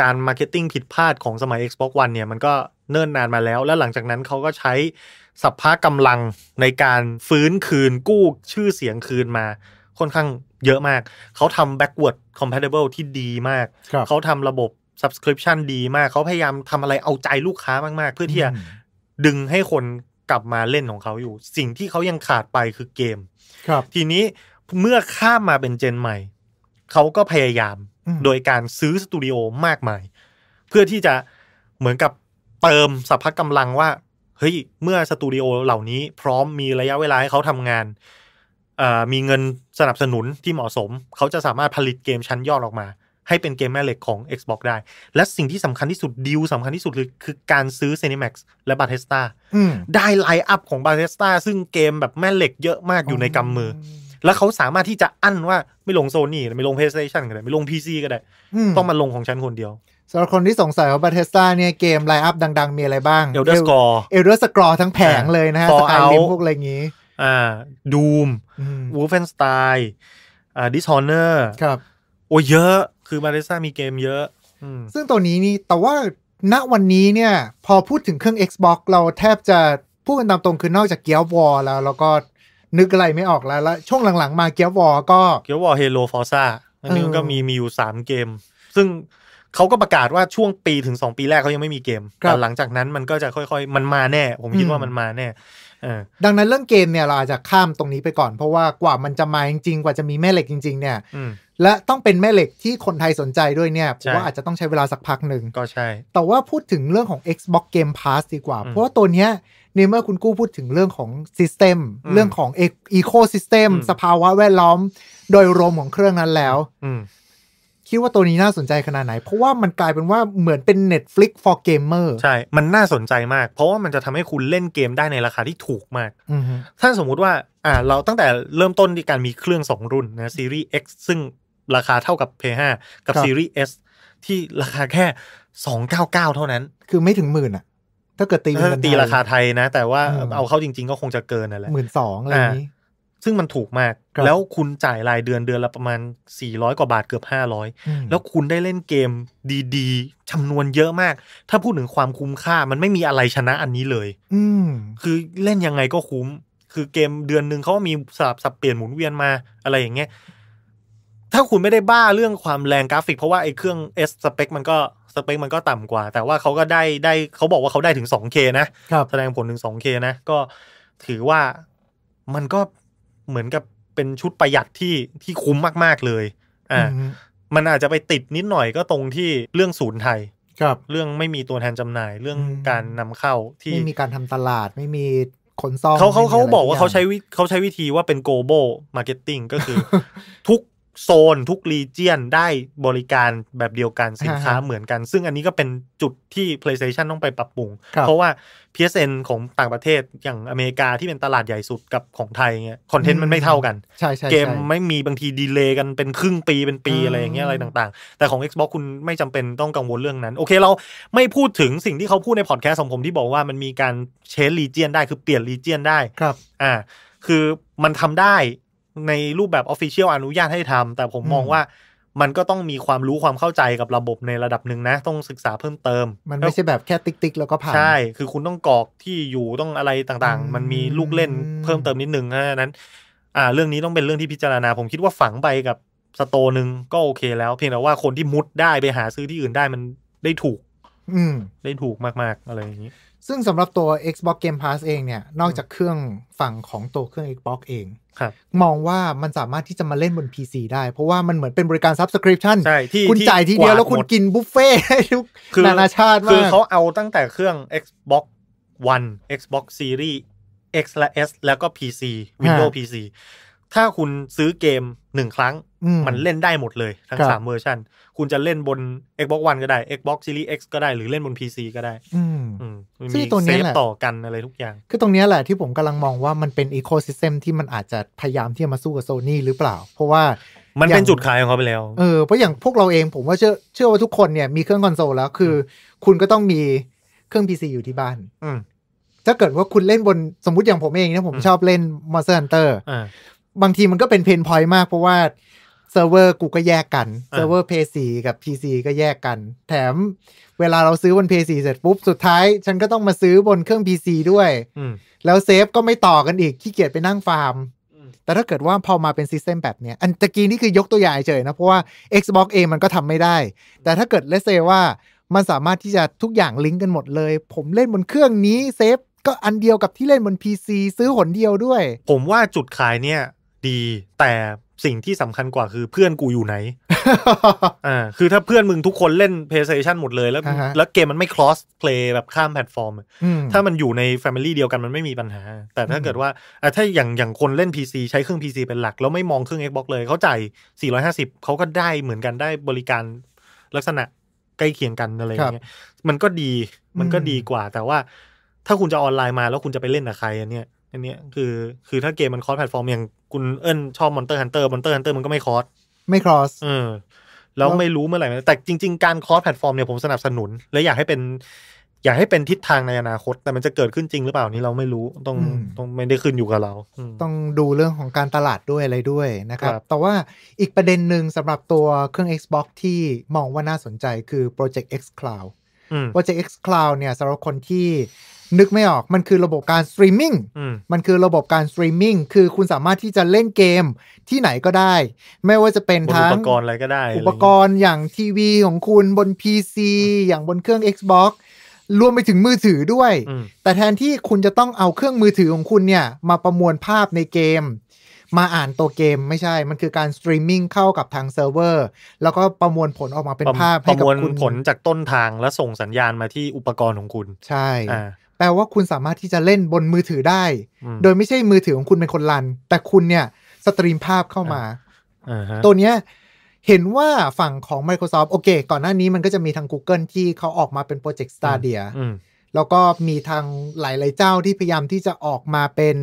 การมาร์เก็ตติ้งผิดพลาดของสมัย Xbox One เนี่ย มันก็เนิ่นนานมาแล้ว แล้วหลังจากนั้นเขาก็ใช้สัพพะกำลังในการฟื้นคืนกู้ชื่อเสียงคืนมาค่อนข้างเยอะมาก เขาทำ backward compatible ที่ดีมาก เขาทำระบบ subscription ดีมาก เขาพยายามทำอะไรเอาใจลูกค้ามาก ๆ เพื่อที่จะดึงให้คนกลับมาเล่นของเขาอยู่ สิ่งที่เขายังขาดไปคือเกม ครับ ทีนี้เมื่อข้ามมาเป็นเจนใหม่ เขาก็พยายามโดยการซื้อสตูดิโอมากมาย เพื่อที่จะเหมือนกับเติมสัพพะกำลังว่า เฮ้ย เมื่อสตูดิโอเหล่านี้พร้อมมีระยะเวลาให้เขาทำงานมีเงินสนับสนุนที่เหมาะสม เขาจะสามารถผลิตเกมชั้นยอดออกมา ให้เป็นเกมแม่เหล็กของ Xbox ได้ และสิ่งที่สำคัญที่สุดดีลสำคัญที่สุดคือการซื้อ Cinemax และ b a t e s t a ได้ไลน์อัพของ b a t e s t a ซึ่งเกมแบบแม่เหล็กเยอะมากอยู่ในกำมือ แล้วเขาสามารถที่จะอั้นว่าไม่ลงโซนี่ไม่ลง PlayStation ก็ได้ไม่ลง PC ก็ได้ ต้องมาลงของฉันคนเดียวสำหรับคนที่สงสัยว่าบาเทสตาเนี่ยเกมไลน์อัพดังๆมีอะไรบ้างเอลเดอร์สกอร์เอลเดอร์สกอร์ทั้งแผงเลยนะฮะสกายลิมพวกอะไรอย่างนี้่าดูมวูฟเฟนสไตล์อ่าดิสฮอนเนอร์ครับโอ้เยอะคือมาริซ่ามีเกมเยอะซึ่งตัวนี้นี่แต่ว่าณวันนี้เนี่ย พอพูดถึงเครื่อง Xbox เราแทบจะ พูดกันตามตรงคือนอกจากเกียร์วอลแล้วเราก็นึกอะไรไม่ออกแล้วแล้วช่วงหลัง ๆ มาเกียร์วอลก็เกียร์วอลเฮโลฟอร์ซ่าอันนี้ก็มีมีอยู่สามเกม ซึ่งเขาก็ประกาศว่าช่วงปีถึงสองปีแรกเขายังไม่มีเกมแต่หลังจากนั้นมันก็จะค่อยๆมันมาแน่ ผมคิดว่ามันมาแน่ดังนั้นเรื่องเกมเนี่ยเราอาจจะข้ามตรงนี้ไปก่อนเพราะว่ากว่ามันจะมาจริงๆกว่าจะมีแม่เหล็กจริงๆเนี่ยและต้องเป็นแม่เหล็กที่คนไทยสนใจด้วยเนี่ยผมว่าอาจจะต้องใช้เวลาสักพักหนึ่งก็ใช่แต่ว่าพูดถึงเรื่องของ Xbox Game Pass ดีกว่าเพราะว่าตัวเนี้ยในเมื่อคุณกู้พูดถึงเรื่องของซิสเต็มเรื่องของเอโคซิสเต็มสภาวะแวดล้อม โดยรวมของเครื่องนั้นแล้วคิดว่าตัวนี้น่าสนใจขนาดไหนเพราะว่ามันกลายเป็นว่าเหมือนเป็น Netflix for gamer ใช่ มันน่าสนใจมาก เพราะว่ามันจะทำให้คุณเล่นเกมได้ในราคาที่ถูกมากถ้าสมมุติว่า อ่า เราตั้งแต่เริ่มต้นที่การมีเครื่อง 2 รุ่นนะซีรีส์ X ซึ่งราคาเท่ากับ p 5กับซีรีส์ S ที่ราคาแค่ 299 เท่านั้น คือไม่ถึงหมื่นอะถ้าเกิดตีตีราคาไทยนะ แต่ว่าเอาเข้าจริง ๆก็คงจะเกินนั่นแหละหมื่นสองอะไรนี้ซึ่งมันถูกมาก แล้วคุณจ่ายรายเดือนเดือนละประมาณ 400 กว่าบาทเกือบ 500 แล้วคุณได้เล่นเกมดีๆจำนวนเยอะมาก ถ้าพูดถึงความคุ้มค่า มันไม่มีอะไรชนะอันนี้เลย อืคือเล่นยังไงก็คุ้ม คือเกมเดือนหนึ่งเขามีสลับสับเปลี่ยนหมุนเวียนมาอะไรอย่างเงี้ย ถ้าคุณไม่ได้บ้าเรื่องความแรงกราฟิกเพราะว่าไอ้เครื่อง S สเปคมันก็สเปคมันก็ต่ำกว่า แต่ว่าเขาก็ได้ได้เขาบอกว่าเขาได้ถึง 2K นะ แสดงผลถึง 2K นะ ก็ถือว่ามันก็เหมือนกับเป็นชุดประหยัดที่ที่คุ้มมาก ๆ เลย อ่า มันอาจจะไปติดนิดหน่อยก็ตรงที่เรื่องศูนย์ไทยครับ เรื่องไม่มีตัวแทนจำหน่าย เรื่องการนำเข้าที่ไม่มีการทำตลาด ไม่มีขนซ่องเขาเขาเขาบอกว่าเขาใช้วิเขาใช้วิธีว่าเป็น global marketing ก็คือทุกโซนทุกรีเจียนได้บริการแบบเดียวกันสินค้าเหมือนกัน ซึ่งอันนี้ก็เป็นจุดที่ PlayStation ต้องไปปรับปรุงเพราะว่า PSN ของต่างประเทศอย่างอเมริกาที่เป็นตลาดใหญ่สุดกับของไทยเงี้ยคอนเทนต์มันไม่เท่ากัน เกมไม่มีบางทีดีเลย์กันเป็นครึ่งปีเป็นปีอะไรอย่างเงี้ยอะไรต่างๆ แต่ของ Xbox คุณไม่จำเป็นต้องกังวลเรื่องนั้น โอเคเราไม่พูดถึงสิ่งที่เขาพูดในพอดแคสต์ของผมที่บอกว่า มันมีการเชนรีเจียนได้คือเปลี่ยนรีเจียนได้ครับอ่าคือมันทำได้ในรูปแบบออฟฟิเชียลอนุญาตให้ทำ แต่ผมมองว่ามันก็ต้องมีความรู้ความเข้าใจกับระบบในระดับหนึ่งนะ ต้องศึกษาเพิ่มเติม มันไม่ใช่แบบแค่ติ๊กติ๊กแล้วก็ผ่าน ใช่คือคุณต้องกรอกที่อยู่ต้องอะไรต่างๆ มันมีลูกเล่นเพิ่มเติมนิดนึงนั้น อ่า เรื่องนี้ต้องเป็นเรื่องที่พิจารณา ผมคิดว่าฝังไปกับสโตหนึ่งก็โอเคแล้วเพียงแต่ว่าคนที่มุดได้ไปหาซื้อที่อื่นได้มันได้ถูกอืมได้ถูกมากๆอะไรอย่างนี้ ซึ่งสำหรับตัว Xbox Game Pass เองเนี่ยนอกจากเครื่องฝั่งของตัวเครื่อง Xbox เองมองว่ามันสามารถที่จะมาเล่นบน PC ได้ เพราะว่ามันเหมือนเป็นบริการ subscription ใช่ที่คุณจ่ายทีเดียวแล้วคุณกินบุฟเฟ่ทุกนานาชาติมาก คือเขาเอาตั้งแต่เครื่อง Xbox One Xbox Series X และ S แล้วก็ PC Windows PC ถ้าคุณซื้อเกมหนึ่งครั้ง มันเล่นได้หมดเลย ทั้งสามเวอร์ชันคุณจะเล่นบน Xbox One ก็ได้ Xbox Series X ก็ได้หรือเล่นบน PC ก็ได้ซึ่งตัวนี้แหละต่อกันอะไรทุกอย่าง คือตรงนี้แหละที่ผมกำลังมองว่ามันเป็นอีโคซิสเต็มที่มันอาจจะพยายามที่จะมาสู้กับโซนี่หรือเปล่า เพราะว่า มันเป็นจุดขายของเขาไปแล้วเออเพราะอย่างพวกเราเอง ผมว่าเชื่อเชื่อว่าทุกคนเนี่ยมีเครื่องคอนโซลแล้วคือ คุณก็ต้องมีเครื่อง PC อยู่ที่บ้านถ้าเกิดว่าคุณเล่นบนสมมติอย่างผมเองเนี่ยผมชอบเล่น Monster Hunter บางทีมันก็เป็นเพนพอยต์มากเพราะว่า เซิร์ฟเวอร์กูก็แยกกัน เซิร์ฟเวอร์เพซีกับ PC ก็แยกกัน แถมเวลาเราซื้อบนเพซีเสร็จปุ๊บ สุดท้าย ฉันก็ต้องมาซื้อบนเครื่อง PC ด้วยแล้วเซฟก็ไม่ต่อกันอีกขี้เกียจไปนั่งฟาร์มแต่ถ้าเกิดว่าพอมาเป็นซิสเต็มแบบเนี้ยอันตะกี้นี่คือยกตัวอย่างเฉยนะเพราะว่า Xbox เองมันก็ทำไม่ได้ แต่ถ้าเกิดเลเซว่า มันสามารถที่จะทุกอย่างลิงก์กันหมดเลยผมเล่นบนเครื่องนี้เซฟก็อันเดียวกับที่เล่นบน PC ซื้อหนเดียวด้วย ผมว่าจุดขายเนี่ยดี แต่สิ่งที่สำคัญกว่า คือเพื่อนกูอยู่ไหนอ่าคือถ้าเพื่อนมึงทุกคนเล่น PlayStation หมดเลยแล้ว แล้วเกมมันไม่ cross play แบบข้ามแพลตฟอร์ม ถ้ามันอยู่ใน Family เดียวกันมันไม่มีปัญหา แต่ถ้าเกิดว่าอ่าถ้าอย่างอย่างคนเล่น PC ใช้เครื่อง PC เป็นหลัก แล้วไม่มองเครื่อง Xbox เลย เขาจ่าย450เขาก็ได้เหมือนกันได้บริการลักษณะใกล้เคียงกันอะไรเงี้ยมันก็ดีมันก็ดีกว่า แต่ว่า ถ้าคุณจะออนไลน์มา แล้วคุณจะไปเล่นกับใครอันเนี้ยอันนี้คือคือถ้าเกมมันคอสแพลตฟอร์มอย่างคุณเอิญชอบมอนเตอร์ฮันเตอร์มอนเตอร์ฮันเตอร์มันก็ไม่คอสไม่คอสเออแล้วไม่รู้เมื่อไหร่แต่จริง ๆการคอสแพลตฟอร์มเนี่ยผมสนับสนุนและอยากให้เป็น อยากให้เป็นทิศทางในอนาคตแต่มันจะเกิดขึ้นจริงหรือเปล่านี้เราไม่รู้ต้องต้องไม่ได้ขึ้นอยู่กับเราต้องดูเรื่องของการตลาดด้วยอะไรด้วยนะครับแต่ว่าอีกประเด็นหนึ่งสำหรับตัวเครื่อง Xbox ที่มองว่าน่าสนใจคือ Project X Cloud Project X Cloud เนี่ยสำหรับคนที่นึกไม่ออกมันคือระบบการสตรีมมิ่งมันคือระบบการสตรีมมิ่งคือคุณสามารถที่จะเล่นเกมที่ไหนก็ได้ ไม่ว่าจะเป็นทั้งอุปกรณ์อะไรก็ได้ อุปกรณ์อย่างทีวีของคุณบน PC อย่างบนเครื่อง Xbox รวมไปถึงมือถือด้วย แต่แทนที่คุณจะต้องเอาเครื่องมือถือของคุณเนี่ย มาประมวลภาพในเกม มาอ่านตัวเกมไม่ใช่ มันคือการสตรีมมิ่งเข้ากับทางเซิร์ฟเวอร์แล้วก็ประมวลผลออกมาเป็นภาพให้กับคุณประมวลผลจากต้นทางแล้วส่งสัญญาณมาที่อุปกรณ์ของคุณใช่แปลว่าคุณสามารถที่จะเล่นบนมือถือได้ โดยไม่ใช่มือถือของคุณเป็นคนรัน แต่คุณเนี่ยสตรีมภาพเข้ามาตัวเนี้ยเห็นว่าฝั่งของ Microsoft โอเค ก่อนหน้านี้มันก็จะมีทาง Google ที่เขาออกมาเป็นโปรเจกต์ Stadia แล้วก็มีทางหลายๆเจ้าที่พยายามที่จะออกมาเป็น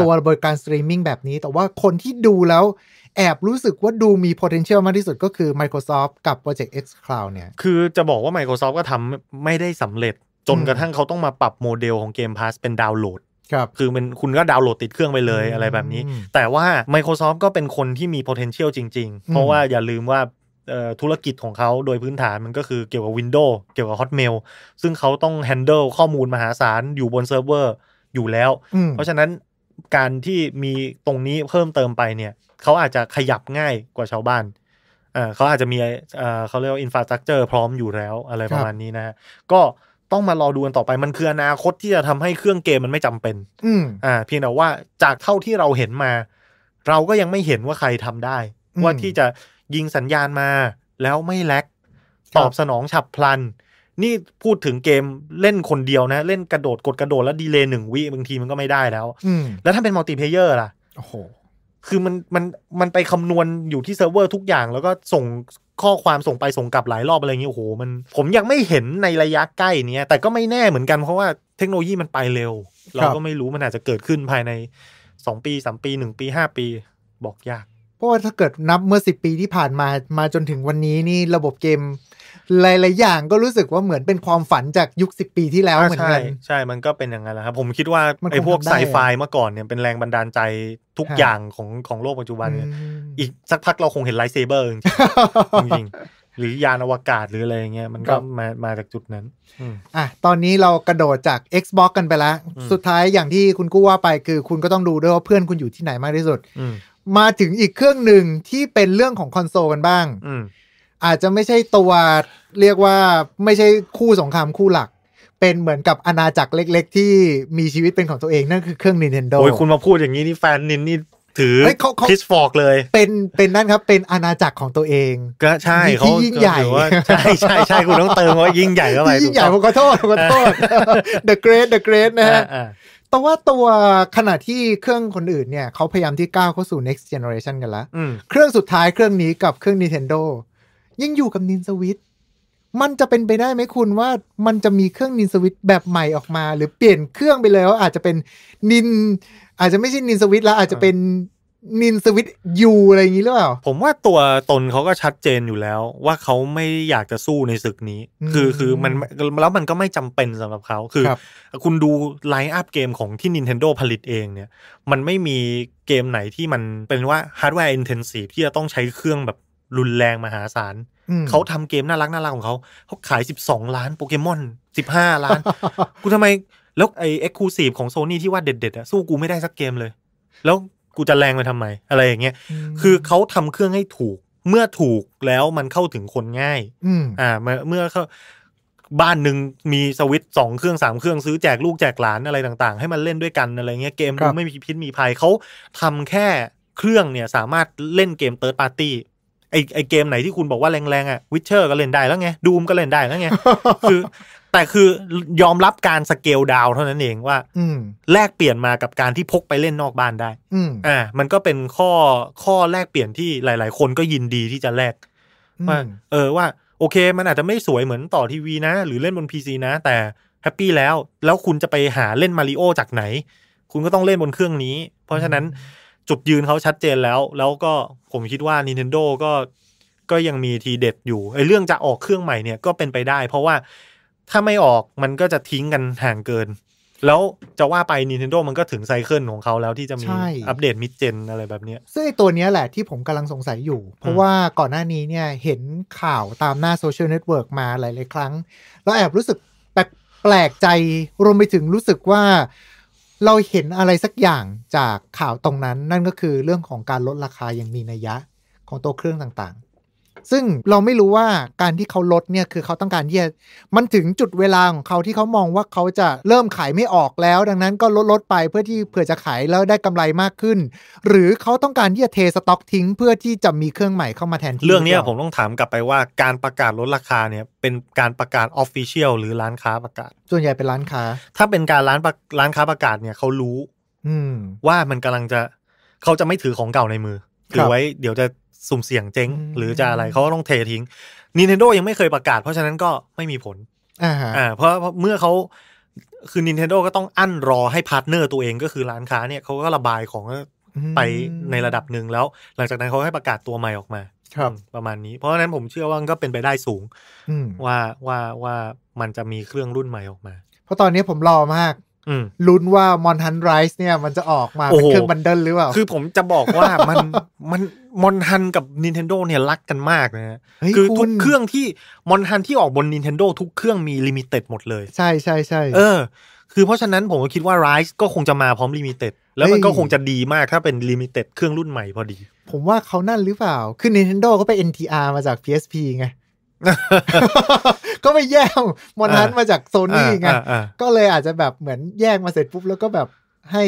ตัวบริการสตรีมมิ่งแบบนี้ แต่ว่าคนที่ดูแล้ว แอบรู้สึกว่าดูมี potential มากที่สุดก็คือ Microsoft กับ Project X Cloud เนี่ย คือจะบอกว่า Microsoft ก็ทำไม่ได้สำเร็จจนกระทั่งเขาต้องมาปรับโมเดลของเกมพาสเป็นดาวน์โหลด ครับ คือมันคุณก็ดาวน์โหลดติดเครื่องไปเลยอะไรแบบนี้ แต่ว่า Microsoft ก็เป็นคนที่มี potential จริงๆ เพราะว่าอย่าลืมว่า ธุรกิจของเขาโดยพื้นฐานมันก็คือเกี่ยวกับ Windows เกี่ยวกับ Hotmail ซึ่งเขาต้อง handle ข้อมูลมหาศาล อยู่บนเซิร์ฟเวอร์อยู่แล้ว เพราะฉะนั้นการที่มีตรงนี้เพิ่มเติมไปเนี่ยเขาอาจจะขยับง่ายกว่าชาวบ้านเขาอาจจะมีเขาเรียกว่าอินฟราสตรักเจอร์พร้อมอยู่แล้ว อะไรประมาณนี้นะ ก็ต้องมารอดูกันต่อไปมันคืออนาคตที่จะทำให้เครื่องเกมมันไม่จำเป็น อืมอ่า เพียงแต่ว่า จากเท่าที่เราเห็นมา เราก็ยังไม่เห็นว่าใครทำได้ ว่าที่จะยิงสัญญาณมา แล้วไม่แลกตอบสนองฉับพลัน นี่พูดถึงเกมเล่นคนเดียวนะ เล่นกระโดด กดกระโดด แล้วดีเลย์หนึ่งวิบางทีมันก็ไม่ได้แล้ว แล้วถ้าเป็นมัลติเพเยอร์ล่ะโอ้โห คือมันมันมันไปคำนวณอยู่ที่เซิร์ฟเวอร์ทุกอย่างแล้วก็ส่งข้อความส่งไปส่งกลับหลายรอบอะไรเงี้ยโอ้โห มันผมยังไม่เห็นในระยะใกล้เนี้ย แต่ก็ไม่แน่เหมือนกันเพราะว่าเทคโนโลยีมันไปเร็ว เราก็ไม่รู้มันอาจจะเกิดขึ้นภายในสองปีสามปีหนึ่งปีห้าปีบอกยาก เพราะว่าถ้าเกิดนับเมื่อสิบปีที่ผ่านมา มาจนถึงวันนี้นี่ระบบเกมหลาย ๆอย่างก็รู้สึกว่าเหมือนเป็นความฝันจากยุคสิบปีที่แล้วเหมือนกันใช่มันก็เป็นอย่างนั้นแหละครับ ผมคิดว่าไอ้พวกไซไฟเมื่อก่อนเนี่ยเป็นแรงบันดาลใจทุกอย่างของของโลกปัจจุบัน อีกสักพักเราคงเห็นไลท์เซเบอร์จริงหรือยานอวกาศหรืออะไรเงี้ยมันก็มามาจากจุดนั้นอ่ะตอนนี้เรากระโดดจาก Xbox กันไปแล้ว สุดท้ายอย่างที่คุณกู้ว่าไปคือคุณก็ต้องดูด้วยว่าเพื่อนคุณอยู่ที่ไหนมากที่สุดมาถึงอีกเครื่องหนึ่งที่เป็นเรื่องของคอนโซลกันบ้างอาจจะไม่ใช่ตัวเรียกว่าไม่ใช่คู่สงครามคู่หลัก เป็นเหมือนกับอาณาจักรเล็กๆ ที่มีชีวิตเป็นของตัวเอง นั่นคือเครื่อง Nintendo โอ้ย คุณมาพูดอย่างนี้ นี่แฟนนินนี่ถือพิสฟอกเลยเป็นเป็นนั่นครับ เป็นอาณาจักรของตัวเอง ก็ใช่เขายิ่งใหญ่ใช่ใช่ใช่คุณต้องเติมว่า ยิ่งใหญ่เข้าไปยิ่งใหญ่ผมขอโทษผมขอโทษ the great the great นะฮะแต่ว่าตัวขณะที่เครื่องคนอื่นเนี่ยเขาพยายามที่ก้าวเข้าสู่ next generation กันแล้วเครื่องสุดท้ายเครื่องนี้กับเครื่อง Nintendo ยังอยู่กับนินสวิต มันจะเป็นไปได้ไหมคุณว่ามันจะมีเครื่องนินสวิตแบบใหม่ออกมา หรือเปลี่ยนเครื่องไปเลยว่าอาจจะเป็นนิน อาจจะไม่ใช่นินสวิตแล้วอาจจะเป็นนินสวิตยูอะไรอย่างนี้หรือเปล่า ผมว่าตัวตนเขาก็ชัดเจนอยู่แล้วว่าเขาไม่อยากจะสู้ในศึกนี้ คือคือมันแล้วมันก็ไม่จำเป็นสำหรับเขาคือคคุณดูไลน์อัพเกมของที่ Nintendo ผลิตเองเนี่ย มันไม่มีเกมไหนที่มันเป็นว่าฮาร์ดแวร์อินเทนซีฟที่จะต้องใช้เครื่องแบบรุนแรง มหาศาล เขาทำเกมน่ารักน่ารักของเขา เขาขาย 12 ล้าน โปเกมอน15 ล้าน กูทำไม แล้วไอเอ็กซ์คลูซีฟของโซนี่ที่ว่าเด็ดๆอะสู้กูไม่ได้สักเกมเลย แล้วกูจะแรงไปทำไม อะไรอย่างเงี้ย คือเขาทำเครื่องให้ถูก เมื่อถูกแล้วมันเข้าถึงคนง่าย อ่า เมื่อเขาบ้านหนึ่งมีสวิตสองเครื่องสามเครื่องซื้อแจกลูก แจกหลานอะไรต่างๆ ให้มันเล่นด้วยกันอะไรเงี้ย เกมไม่มีพิษมีภัย เขาทำแค่เครื่องเนี่ย สามารถเล่นเกมเติร์ดปาร์ตี้ไอไอเกมไหนที่คุณบอกว่าแรงๆอ่ะวิเชอร์ก็เล่นได้แล้วไงดูมก็เล่นได้แล้วไงคือ แต่คือยอมรับการสเกลดาวเท่านั้นเองว่าอืแลกเปลี่ยนมากับการที่พกไปเล่นนอกบ้านได้อ่า มันก็เป็นข้อข้อแลกเปลี่ยนที่หลายๆคนก็ยินดีที่จะแลกว่าเออว่า โอเค มันอาจจะไม่สวยเหมือนต่อทีวีนะ หรือเล่นบนพีซีนะ แต่แฮปปี้แล้วแล้วคุณจะไปหาเล่นมาริโอจากไหน คุณก็ต้องเล่นบนเครื่องนี้ เพราะฉะนั้นจุดยืนเขาชัดเจนแล้ว แล้วก็ผมคิดว่า Nintendo ก็ก็ยังมีทีเด็ดอยู่ ไอ้เรื่องจะออกเครื่องใหม่เนี่ยก็เป็นไปได้ เพราะว่าถ้าไม่ออกมันก็จะทิ้งกันห่างเกิน แล้วจะว่าไป Nintendo มันก็ถึงไซเคิลของเขาแล้วที่จะมี อัปเดตมิดเจนอะไรแบบเนี้ยซึ่งไอตัวนี้แหละที่ผมกำลังสงสัยอยู่ เพราะว่าก่อนหน้านี้เนี่ยเห็นข่าวตามหน้าโซเชียลเน็ตเวิร์กมาหลาย ๆ ครั้ง แล้วแอบรู้สึกแปลกใจ รวมไปถึงรู้สึกว่าเราเห็นอะไรสักอย่างจากข่าวตรงนั้น นั่นก็คือเรื่องของการลดราคาอย่างมีนัยยะ ของตัวเครื่องต่างซึ่งเราไม่รู้ว่าการที่เขาลดเนี่ย คือเขาต้องการเยียดมันถึงจุดเวลาของเขาที่เขามองว่าเขาจะเริ่มขายไม่ออกแล้ว ดังนั้นก็ลดลดไปเพื่อที่เผื่อจะขายแล้วได้กำไรมากขึ้น หรือเขาต้องการที่จะเทสต็อกทิ้งเพื่อที่จะมีเครื่องใหม่เข้ามาแทนที่เรื่องนี้ผมต้องถามกลับไปว่าการประกาศลดราคาเนี่ยเป็นการประกาศออฟฟิเชียลหรือร้านค้าประกาศ ส่วนใหญ่เป็นร้านค้า ถ้าเป็นการร้านร้านค้าประกาศเนี่ยเขารู้ อืว่ามันกำลังจะเขาจะไม่ถือของเก่าในมือถือไว้เดี๋ยวจะสุ่มเสี่ยงเจ๊งหรือจะอะไรเขาก็ต้องเททิ้ง Nintendo ยังไม่เคยประกาศ เพราะฉะนั้นก็ไม่มีผล อ่าเพราะเมื่อเขาคือ Nintendo ก็ต้องอั้นรอให้พาร์ทเนอร์ตัวเองก็คือร้านค้าเนี่ยเขาก็ระบายของไปในระดับหนึ่งแล้ว หลังจากนั้นเขาให้ประกาศตัวใหม่ออกมาครับประมาณนี้ เพราะฉะนั้นผมเชื่อว่าก็เป็นไปได้สูงว่าว่าว่ามันจะมีเครื่องรุ่นใหม่ออกมา เพราะตอนนี้ผมรอมากลุ้นว่ามอนทันไรส์เนี่ยมันจะออกมาเป็นเครื่องบันเดิลหรือเปล่า คือผมจะบอกว่ามันมันมอนทันกับ Nintendo เนี่ยรักกันมากนะคือทุกเครื่องที่มอนทันที่ออกบน Nintendo ทุกเครื่องมีลิมิเต็ดหมดเลยใช่ใช่ใช่เออคือเพราะฉะนั้นผมก็คิดว่าไรส์ก็คงจะมาพร้อมลิมิเต็ดแล้วมันก็คงจะดีมากถ้าเป็นลิมิเต็ดเครื่องรุ่นใหม่พอดี ผมว่าเขานั่นหรือเปล่า คือ Nintendo ก็ไป NTR มาจาก PSP ไงก็ไปแย่ง มอนทันมาจากโซนี่ไงก็เลยอาจจะแบบเหมือนแย่งมาเสร็จปุ๊บแล้วก็แบบให้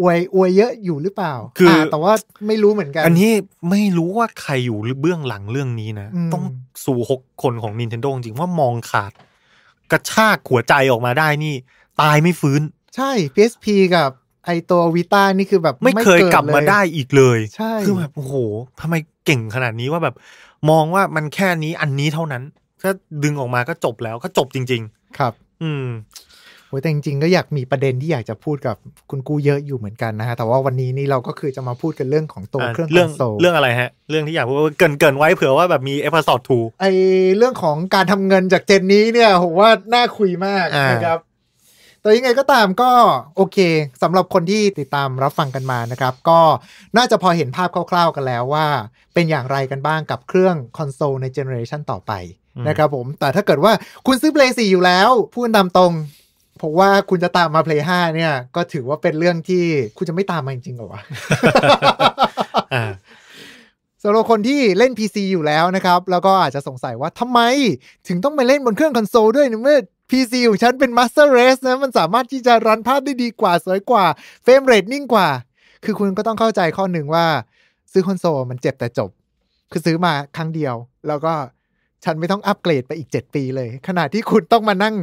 อวยอวยเยอะอยู่หรือเปล่าคือแต่ว่าไม่รู้เหมือนกัน อันนี้ไม่รู้ว่าใครอยู่ เบื้องหลังเรื่องนี้นะ ต้องสู่หกคนของ Nintendo จริงว่ามองขาด กระชากหัวใจออกมาได้นี่ ตายไม่ฟื้น ใช่ PSP กับไอตัววีต้านี่คือแบบ ไม่เคยกลับมาได้อีกเลย ใช่คือแบบโอ้โหทำไมเก่งขนาดนี้ว่าแบบมองว่ามันแค่นี้อันนี้เท่านั้นก็ดึงออกมาก็จบแล้วก็จบจริง ๆ ครับ อืมโอ้แต่จริงๆ ก็อยากมีประเด็นที่อยากจะพูดกับคุณกู้เยอะอยู่เหมือนกันนะฮะ แต่ว่าวันนี้นี่เราก็คือจะมาพูดกันเรื่องของตัวเครื่องคอนโซลเรื่องอะไรฮะเรื่องที่อยากพูดเกินเกินไว้เผื่อว่าแบบมีเอพิซอดทูไอเรื่องของการทำเงินจากเจนนี้เนี่ยผมว่าน่าคุยมากนะครับแต่ยังไงก็ตามก็โอเคสำหรับคนที่ติดตามรับฟังกันมานะครับ ก็น่าจะพอเห็นภาพคร่าวๆ กันแล้วว่า เป็นอย่างไรกันบ้างกับเครื่องคอนโซลในเจเนอเรชันต่อไปนะครับผม แต่ถ้าเกิดว่าคุณซื้อ Play 4อยู่แล้วพูดตามตรง ผมว่าคุณจะตามมา Play 5 เนี่ย ก็ถือว่าเป็นเรื่องที่คุณจะไม่ตามมาจริงๆหรอวะสำหรับคนที่เล่น PC อยู่แล้วนะครับ แล้วก็อาจจะสงสัยว่าทำไม ถึงต้องไปเล่นบนเครื่องคอนโซลด้วยเมื่อ PC ของฉันเป็น Master Race นะ มันสามารถที่จะรันภาพได้ดีกว่าสวยกว่าเฟรมเรทนิ่งกว่า คือคุณก็ต้องเข้าใจข้อหนึ่งว่าซื้อคอนโซลมันเจ็บแต่จบ คือซื้อมาครั้งเดียว แล้วก็ฉันไม่ต้องอัปเกรดไปอีก 7 ปีเลย ขณะที่คุณต้องมานั่ง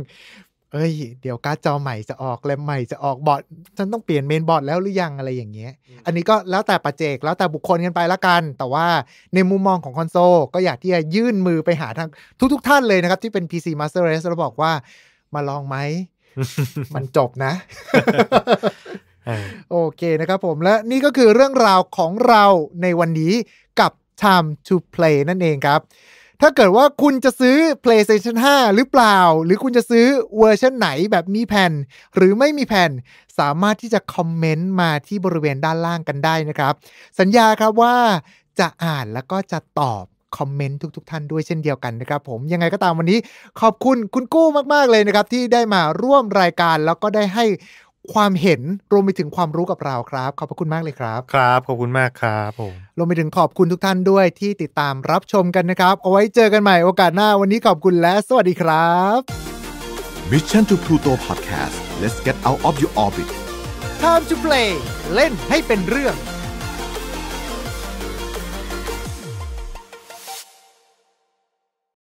เอ้ย เดี๋ยวการ์ดจอใหม่จะออกแรมใหม่จะออกบอร์ดฉันต้องเปลี่ยนเมนบอร์ดแล้วหรือยังอะไรอย่างเงี้ย อันนี้ก็แล้วแต่ปัจเจกแล้วแต่บุคคลกันไปละกัน แต่ว่าในมุมมองของคอนโซลก็อยากที่จะยื่นมือไปหาทางทุกุกท่านเลยนะครับ ที่เป็น PC Master Race แล้วบอกว่า มาลองไหมมันจบนะโอเคนะครับผมและนี่ก็คือเรื่องราวของเราในวันนี้กับ Time to Play นั่นเองครับถ้าเกิดว่าคุณจะซื้อ PlayStation 5 หรือเปล่า หรือคุณจะซื้อเวอร์ชันไหนแบบมีแผ่น หรือไม่มีแผ่น สามารถที่จะคอมเมนต์มาที่บริเวณด้านล่างกันได้นะครับ สัญญาครับว่าจะอ่านแล้วก็จะตอบคอมเมนต์ทุกๆทท่านด้วยเช่นเดียวกันนะครับ ผม ยังไงก็ตามวันนี้ขอบคุณคุณกู้มากๆเลยนะครับ ที่ได้มาร่วมรายการแล้วก็ได้ให้ความเห็น รวมไปถึงความรู้กับเราครับ ขอบพระคุณมากเลยครับ ครับ ขอบคุณมากครับผมรวมไปถึงขอบคุณทุกท่านด้วยที่ติดตามรับชมกันนะครับ เอาไว้เจอกันใหม่โอกาสหน้าวันนี้ขอบคุณและ สวัสดีครับ Mission to Pluto Podcast let's get out of your orbit time to play เล่นให้เป็นเรื่อง